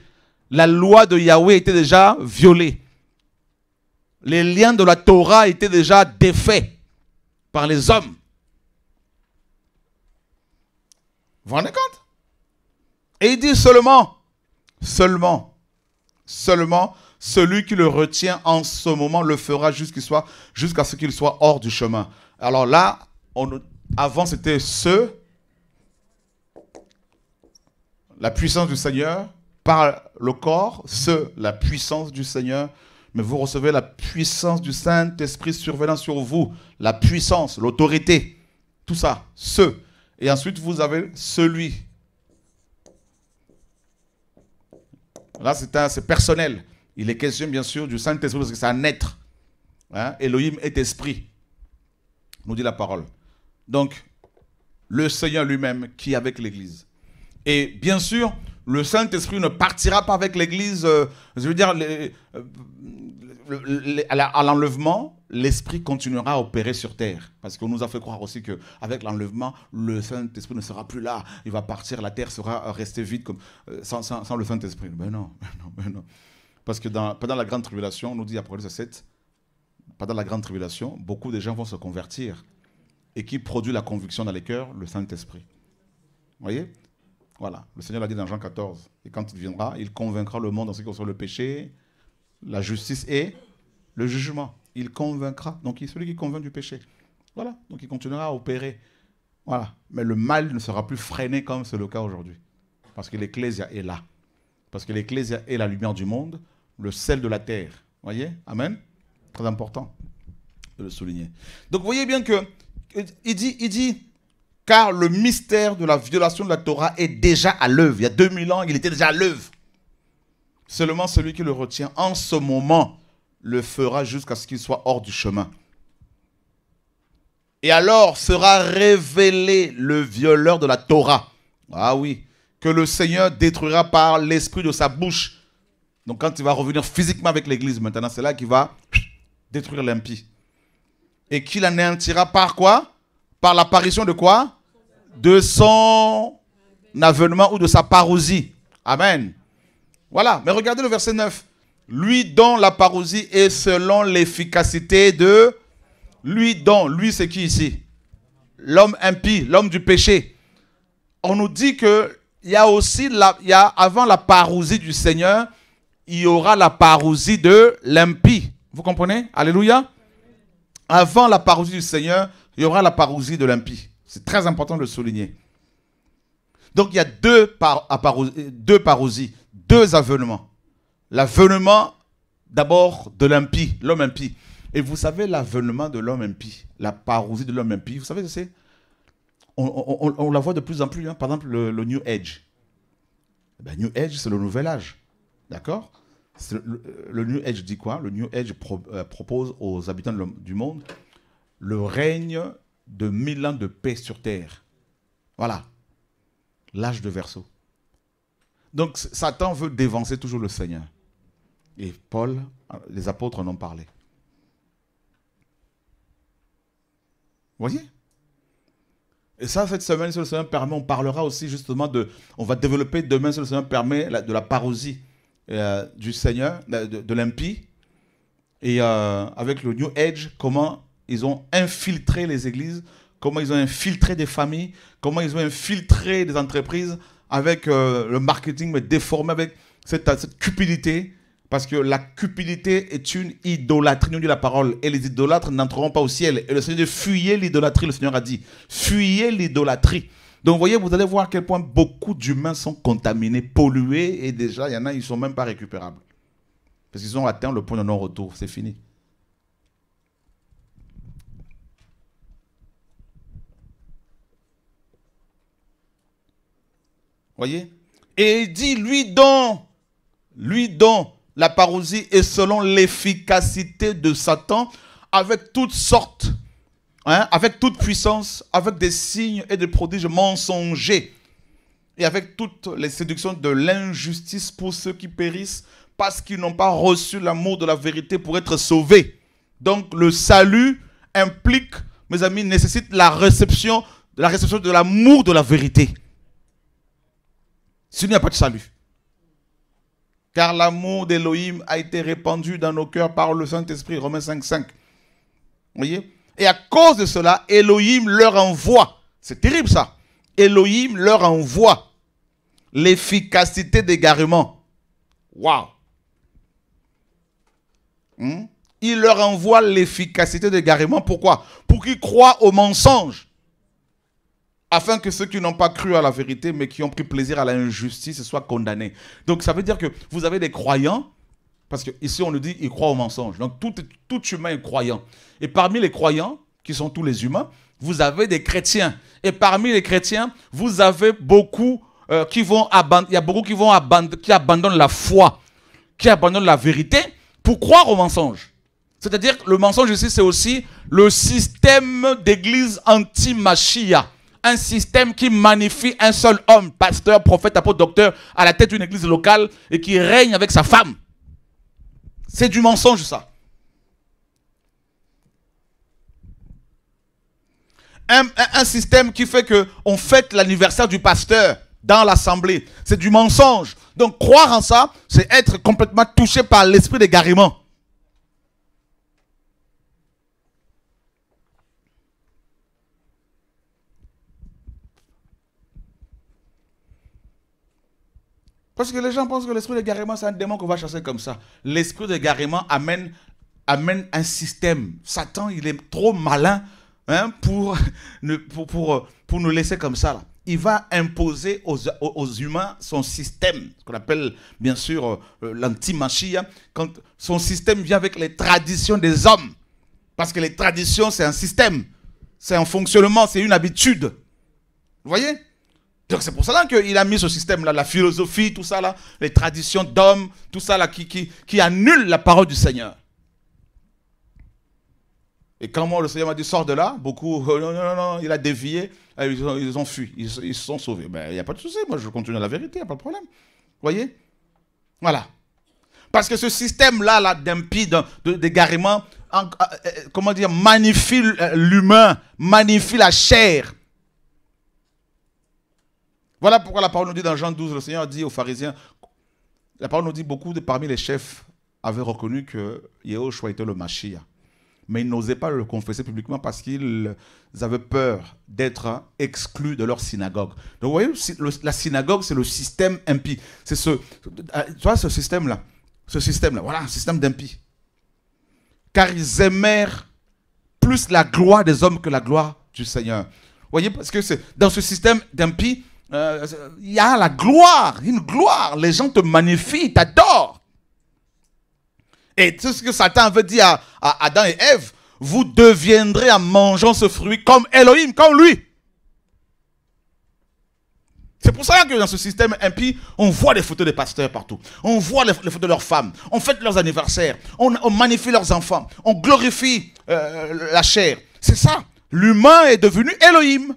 la loi de Yahweh était déjà violée. Les liens de la Torah étaient déjà défaits par les hommes. Vous vous rendez compte Et il dit seulement, seulement, seulement, celui qui le retient en ce moment le fera jusqu'à ce qu'il soit hors du chemin. Alors là, avant c'était ce, la puissance du Seigneur, par le corps, ce, la puissance du Seigneur, mais vous recevez la puissance du Saint-Esprit survenant sur vous, la puissance, l'autorité, tout ça, ce. Et ensuite, vous avez celui. Là, c'est personnel. Il est question, bien sûr, du Saint-Esprit, parce que c'est un être. Hein? Elohim est esprit, nous dit la parole. Donc, le Seigneur lui-même qui est avec l'Église. Et bien sûr, le Saint-Esprit ne partira pas avec l'Église. Euh, je veux dire, euh, à l'enlèvement, l'Esprit continuera à opérer sur terre. Parce qu'on nous a fait croire aussi qu'avec l'enlèvement, le Saint-Esprit ne sera plus là. Il va partir, la terre sera restée vide comme, euh, sans, le Saint-Esprit. Mais ben non, mais ben non, ben non. Parce que pendant la Grande Tribulation, on nous dit à Apocalypse 7, pendant la Grande Tribulation, beaucoup de gens vont se convertir. Et qui produit la conviction dans les cœurs Le Saint-Esprit. Vous voyez voilà, le Seigneur l'a dit dans Jean 14. Et quand il viendra, il convaincra le monde en ce qui concerne le péché, la justice et le jugement. Il convaincra. Donc, il est celui qui convainc du péché. Voilà, donc il continuera à opérer. Voilà, mais le mal ne sera plus freiné comme c'est le cas aujourd'hui. Parce que l'Ecclésia est là. Parce que l'Ecclésia est la lumière du monde, le sel de la terre. Voyez Amen Très important de le souligner. Donc, vous voyez bien que, il dit, il dit, car le mystère de la violation de la Torah est déjà à l'œuvre. Il y a 2000 ans, il était déjà à l'œuvre. Seulement celui qui le retient en ce moment le fera jusqu'à ce qu'il soit hors du chemin. Et alors sera révélé le violeur de la Torah. Ah oui, que le Seigneur détruira par l'esprit de sa bouche. Donc quand il va revenir physiquement avec l'Église maintenant, c'est là qu'il va détruire l'impie. Et qu'il anéantira par quoi Par l'apparition de quoi de son avènement ou de sa parousie. Amen. Voilà, mais regardez le verset 9. Lui dont la parousie est selon l'efficacité de lui dont, lui c'est qui ici L'homme impie, l'homme du péché. On nous dit que il y a aussi la, il y a, avant la parousie du Seigneur, il y aura la parousie de l'impie. Vous comprenez Alléluia. Avant la parousie du Seigneur, il y aura la parousie de l'impie. C'est très important de le souligner. Donc il y a deux, par, deux parosies, deux avènements. L'avènement d'abord de l'impie, l'homme impie. Et vous savez l'avènement de l'homme impie, la parousie de l'homme impie, vous savez ce que c'est on, la voit de plus en plus, hein. par exemple le, New Age. Eh ben, New Age, c'est le nouvel âge. D'accord le, New Age dit quoi Le New Age euh, propose aux habitants du monde le règne de mille ans de paix sur terre. Voilà. L'âge de Verseau. Donc Satan veut dévancer toujours le Seigneur. Et Paul, euh, les apôtres en ont parlé. Vous Voyez Et ça, cette semaine si le Seigneur permet, on parlera aussi justement de, on va développer demain si le Seigneur permet de la parosie euh, du Seigneur, de, l'impie, et euh, avec le New Age, comment ils ont infiltré les églises, comment ils ont infiltré des familles, comment ils ont infiltré des entreprises avec euh, le marketing, mais déformé avec cette, cette, cupidité. Parce que la cupidité est une idolâtrie, nous dit la parole. Et les idolâtres n'entreront pas au ciel. Et le Seigneur dit, fuyez l'idolâtrie, le Seigneur a dit. Fuyez l'idolâtrie. Donc, vous voyez, vous allez voir à quel point beaucoup d'humains sont contaminés, pollués, et déjà, il y en a, ils ne sont même pas récupérables. Parce qu'ils ont atteint le point de non-retour. C'est fini. Voyez Et il dit, lui donc, lui donc, la parousie est selon l'efficacité de Satan, avec toutes sortes, hein, avec toute puissance, avec des signes et des prodiges mensongers, et avec toutes les séductions de l'injustice pour ceux qui périssent, parce qu'ils n'ont pas reçu l'amour de la vérité pour être sauvés. Donc le salut implique, mes amis, nécessite la réception, la réception de l'amour de la vérité. S'il n'y a pas de salut. Car l'amour d'Élohim a été répandu dans nos cœurs par le Saint-Esprit. Romains 5, Vous voyez Et à cause de cela, Elohim leur envoie. C'est terrible ça. Elohim leur envoie l'efficacité d'égarement. Waouh hmm? Il leur envoie l'efficacité d'égarement. Pourquoi Pour qu'ils croient au mensonge afin que ceux qui n'ont pas cru à la vérité, mais qui ont pris plaisir à l'injustice, soient condamnés. Donc ça veut dire que vous avez des croyants, parce qu'ici on nous dit ils croient au mensonge. Donc tout, tout humain est croyant. Et parmi les croyants, qui sont tous les humains, vous avez des chrétiens. Et parmi les chrétiens, vous avez beaucoup euh, qui vont abandonner, y a beaucoup qui vont qui abandonnent la foi, qui abandonnent la vérité pour croire au mensonge. C'est-à-dire que le mensonge ici, c'est aussi le système d'église anti-machia un système qui magnifie un seul homme, pasteur, prophète, apôtre, docteur, à la tête d'une église locale et qui règne avec sa femme. C'est du mensonge, ça. Un, système qui fait qu'on fête l'anniversaire du pasteur dans l'assemblée. C'est du mensonge. Donc croire en ça, c'est être complètement touché par l'esprit d'égarement. Parce que les gens pensent que l'esprit de Garément, c'est un démon qu'on va chasser comme ça. L'esprit de Garément amène, amène un système. Satan, il est trop malin hein, pour, pour, pour, pour, nous laisser comme ça. Il va imposer aux, aux, humains son système, ce qu'on appelle bien sûr euh, euh, l'antimachie. Hein. son système vient avec les traditions des hommes. Parce que les traditions, c'est un système, c'est un fonctionnement, c'est une habitude. Vous voyez donc c'est pour cela qu'il a mis ce système-là, la philosophie, tout ça là, les traditions d'hommes, tout ça là, qui, qui, annule la parole du Seigneur. Et quand moi, le Seigneur m'a dit, sors de là, beaucoup, oh, non, non, non, il a dévié, ah, ils ont, fui, ils, se sont sauvés. Mais ben, il n'y a pas de souci, moi je continue la vérité, il n'y a pas de problème. Vous voyez Voilà. Parce que ce système-là, là, là d'impie, d'égarement, euh, euh, comment dire, magnifie euh, l'humain, magnifie la chair. Voilà pourquoi la parole nous dit dans Jean 12, le Seigneur dit aux pharisiens, la parole nous dit beaucoup de parmi les chefs avaient reconnu que Yehoshua était le Mashiach. Mais ils n'osaient pas le confesser publiquement parce qu'ils avaient peur d'être exclus de leur synagogue. Donc vous voyez, la synagogue, c'est le système impie. C'est ce, ah, ce système-là. Ce système-là, voilà, un système d'impie. Car ils aimèrent plus la gloire des hommes que la gloire du Seigneur. Vous voyez, parce que c'est dans ce système d'impie, euh, il y a la gloire, une gloire. Les gens te magnifient, t'adorent. Et tout ce que Satan veut dire à, Adam et Ève, vous deviendrez en mangeant ce fruit comme Elohim, comme lui. C'est pour ça que dans ce système impie, on voit les photos des pasteurs partout. On voit les, photos de leurs femmes. On fête leurs anniversaires. On, magnifie leurs enfants. On glorifie euh, la chair. C'est ça. L'humain est devenu Elohim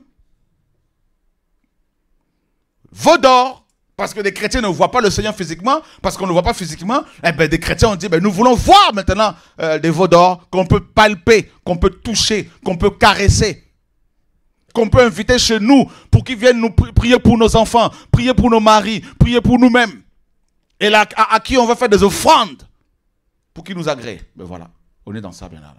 d'or, parce que les chrétiens ne voient pas le Seigneur physiquement, parce qu'on ne le voit pas physiquement, et eh ben, des chrétiens ont dit, ben, nous voulons voir maintenant euh, des vaudors, qu'on peut palper, qu'on peut toucher, qu'on peut caresser, qu'on peut inviter chez nous pour qu'ils viennent nous prier pour nos enfants, prier pour nos maris, prier pour nous-mêmes. Et là, à, qui on va faire des offrandes pour qu'ils nous agréent. Mais ben, voilà, on est dans ça bien là.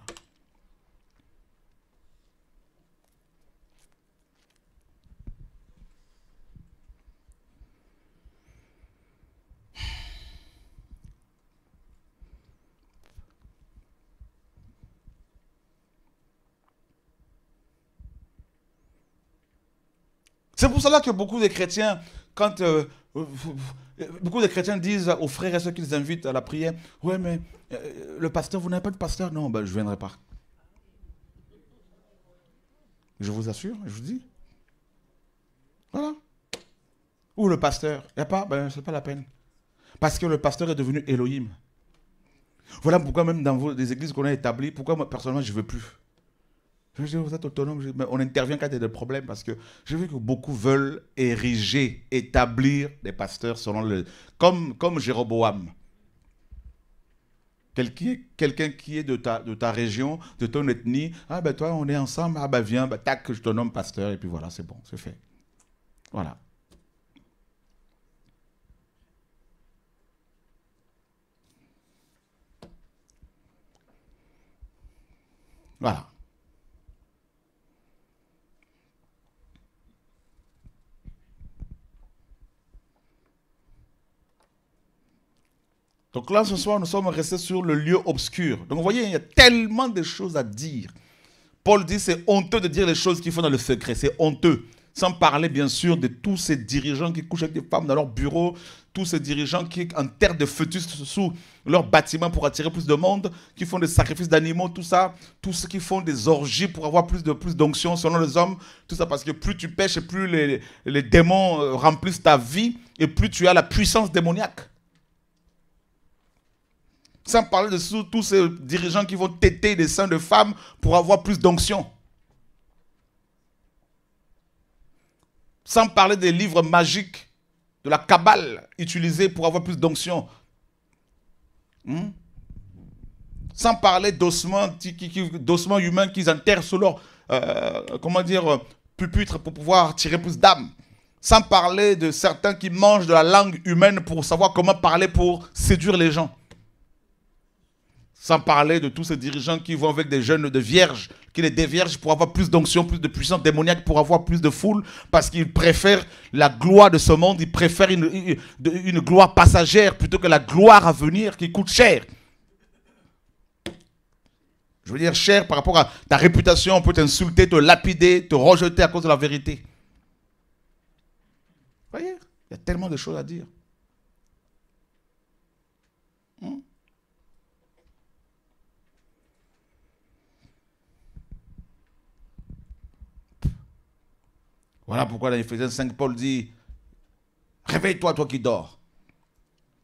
C'est pour cela que beaucoup de chrétiens, quand euh, beaucoup de chrétiens disent aux frères et ceux qu'ils invitent à la prière, ouais mais euh, le pasteur, vous n'avez pas de pasteur Non, ben, je ne viendrai pas. Je vous assure, je vous dis. Voilà. Ou le pasteur. Il n'y a pas, ben, c'est pas la peine. Parce que le pasteur est devenu Elohim. Voilà pourquoi même dans vos, les églises qu'on a établies, pourquoi moi personnellement je ne veux plus. Je dis, vous êtes autonome. mais on intervient quand il y a des problèmes parce que je vu que beaucoup veulent ériger, établir des pasteurs selon le. Comme, comme Jéroboam. Quelqu'un qui est de ta, de ta région, de ton ethnie. Ah ben toi, on est ensemble. Ah ben viens, ben, tac, je te nomme pasteur. Et puis voilà, c'est bon, c'est fait. Voilà. Voilà. Donc là, ce soir, nous sommes restés sur le lieu obscur. Donc vous voyez, il y a tellement de choses à dire. Paul dit, c'est honteux de dire les choses qu'ils font dans le secret, c'est honteux. Sans parler, bien sûr, de tous ces dirigeants qui couchent avec des femmes dans leur bureau, tous ces dirigeants qui enterrent des fœtus sous leur bâtiment pour attirer plus de monde, qui font des sacrifices d'animaux, tout ça, tous ceux qui font des orgies pour avoir plus de plus d'onction selon les hommes, tout ça parce que plus tu pêches et plus les, les démons euh, remplissent ta vie et plus tu as la puissance démoniaque. Sans parler de tous ces dirigeants qui vont têter des seins de femmes pour avoir plus d'onction. Sans parler des livres magiques, de la cabale utilisée pour avoir plus d'onction. Hmm? Sans parler d'ossements, humains qu'ils enterrent sous leur, euh, comment dire, pupitre pour pouvoir tirer plus d'âmes. Sans parler de certains qui mangent de la langue humaine pour savoir comment parler pour séduire les gens. Sans parler de tous ces dirigeants qui vont avec des jeunes de vierges, qui les déviergent pour avoir plus d'onction, plus de puissance démoniaque, pour avoir plus de foule, parce qu'ils préfèrent la gloire de ce monde, ils préfèrent une, gloire passagère plutôt que la gloire à venir qui coûte cher. Je veux dire cher par rapport à ta réputation, on peut t'insulter, te lapider, te rejeter à cause de la vérité. Vous voyez, il y a tellement de choses à dire. Voilà pourquoi dans Ephésiens 5, Paul dit Réveille-toi, toi qui dors,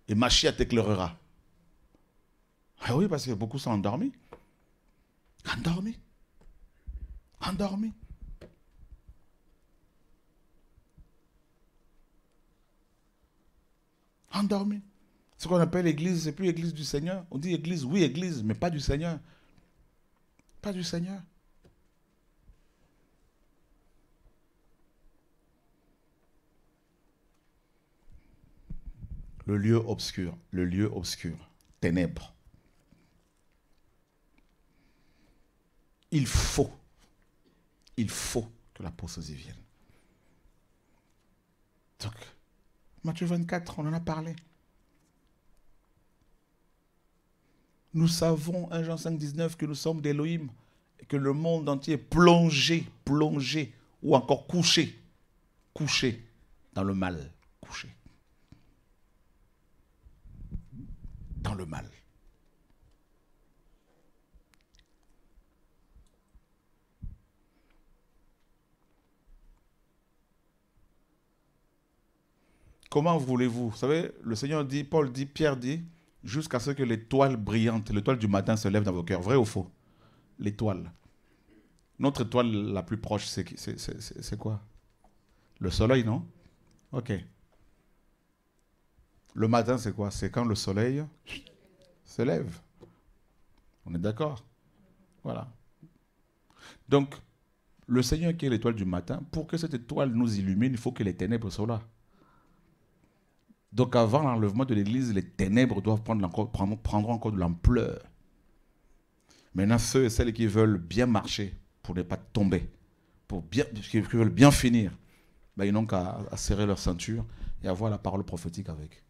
et ma chia t'éclairera. Ah oui, parce que beaucoup sont endormis. Endormis. Endormis. Endormis. Ce qu'on appelle l'église, c'est plus l'église du Seigneur. On dit église, oui, église, mais pas du Seigneur. Pas du Seigneur. Le lieu obscur, le lieu obscur, ténèbres. Il faut, il faut que la y vienne. Donc, Matthieu 24, on en a parlé. Nous savons, 1 Jean 5, 19, que nous sommes d'Élohim et que le monde entier est plongé, plongé ou encore couché, couché dans le mal, couché. dans le mal. Comment voulez-vous Vous savez, le Seigneur dit, Paul dit, Pierre dit, jusqu'à ce que l'étoile brillante, l'étoile du matin se lève dans vos cœurs. Vrai ou faux L'étoile. Notre étoile la plus proche, c'est quoi Le soleil, non Ok. Le matin, c'est quoi C'est quand le soleil se lève. On est d'accord Voilà. Donc, le Seigneur qui est l'étoile du matin, pour que cette étoile nous illumine, il faut que les ténèbres soient là. Donc avant l'enlèvement de l'Église, les ténèbres doivent prendre encore, prendre encore de l'ampleur. Maintenant, ceux et celles qui veulent bien marcher pour ne pas tomber, pour bien, qui veulent bien finir, ben, ils n'ont qu'à serrer leur ceinture et avoir la parole prophétique avec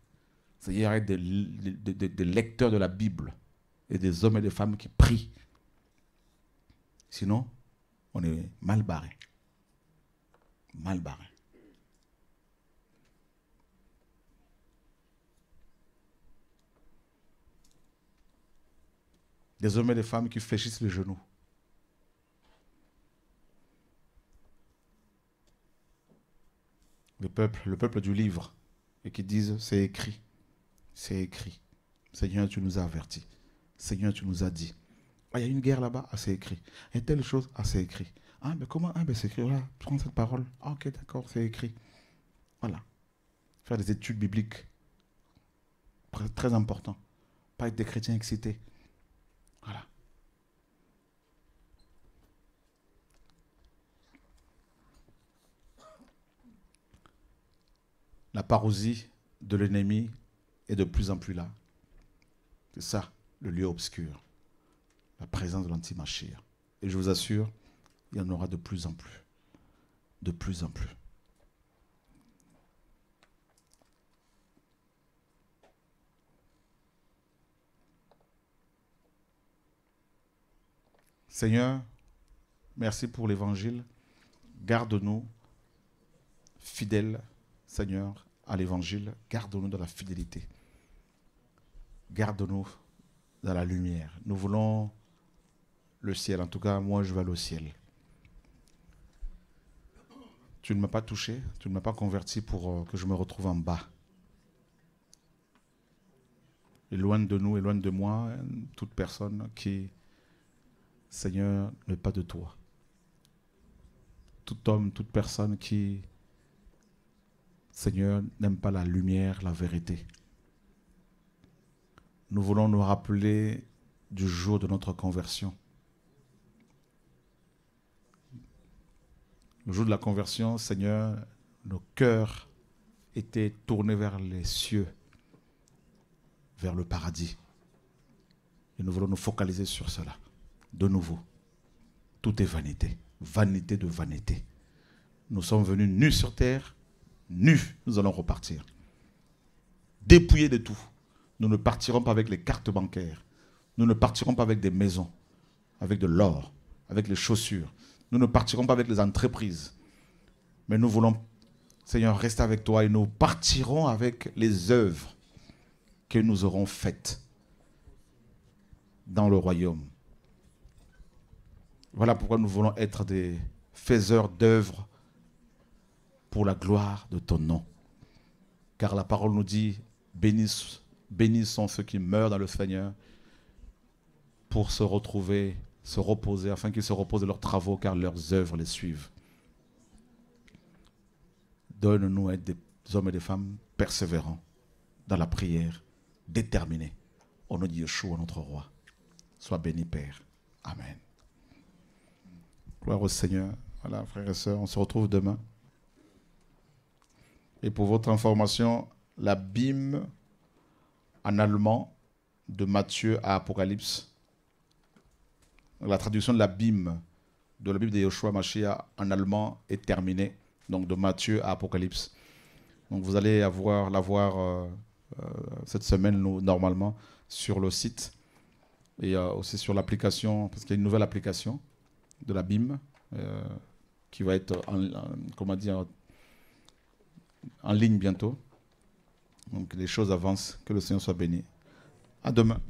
cest à des, des, des, lecteurs de la Bible et des hommes et des femmes qui prient. Sinon, on est mal barré. Mal barré. Des hommes et des femmes qui fléchissent les genoux. Le peuple, le peuple du livre, et qui disent c'est écrit c'est écrit. Seigneur, tu nous as avertis. Seigneur, tu nous as dit. Ah, il y a une guerre là-bas, ah, c'est écrit. Et telle chose, ah, c'est écrit. Ah, mais comment Ah, c'est écrit. prends cette parole. ok, d'accord, c'est écrit. Voilà. Faire des études bibliques. Très important. Pas être des chrétiens excités. Voilà. La parousie de l'ennemi et de plus en plus là. C'est ça, le lieu obscur, la présence de l'antimachir. Et je vous assure, il y en aura de plus en plus. De plus en plus. Seigneur, merci pour l'évangile. Garde-nous fidèles, Seigneur, à l'évangile. Garde-nous dans la fidélité garde-nous dans la lumière. Nous voulons le ciel. En tout cas, moi, je veux aller au ciel. Tu ne m'as pas touché, tu ne m'as pas converti pour euh, que je me retrouve en bas. Éloigne de nous, éloigne de moi, toute personne qui, Seigneur, n'est pas de toi. Tout homme, toute personne qui, Seigneur, n'aime pas la lumière, la vérité, nous voulons nous rappeler du jour de notre conversion. Le jour de la conversion, Seigneur, nos cœurs étaient tournés vers les cieux, vers le paradis. Et nous voulons nous focaliser sur cela. De nouveau, tout est vanité, vanité de vanité. Nous sommes venus nus sur terre, nus, nous allons repartir, dépouillés de tout. Nous ne partirons pas avec les cartes bancaires. Nous ne partirons pas avec des maisons, avec de l'or, avec les chaussures. Nous ne partirons pas avec les entreprises. Mais nous voulons, Seigneur, rester avec toi et nous partirons avec les œuvres que nous aurons faites dans le royaume. Voilà pourquoi nous voulons être des faiseurs d'œuvres pour la gloire de ton nom. Car la parole nous dit, bénisse bénissons ceux qui meurent dans le Seigneur pour se retrouver, se reposer, afin qu'ils se reposent de leurs travaux, car leurs œuvres les suivent. Donne-nous être des hommes et des femmes persévérants dans la prière, déterminés. Au nom de Yeshua, notre roi. Sois béni, Père. Amen. Gloire au Seigneur. Voilà, frères et sœurs, on se retrouve demain. Et pour votre information, l'abîme en allemand de Matthieu à Apocalypse. La traduction de la Bible, de la Bible de Mashiach en allemand est terminée, donc de Matthieu à Apocalypse. Donc vous allez avoir l'avoir euh, euh, cette semaine normalement sur le site et euh, aussi sur l'application, parce qu'il y a une nouvelle application de la BIM qui va être comment dire, en ligne bientôt. Donc les choses avancent. Que le Seigneur soit béni. À demain.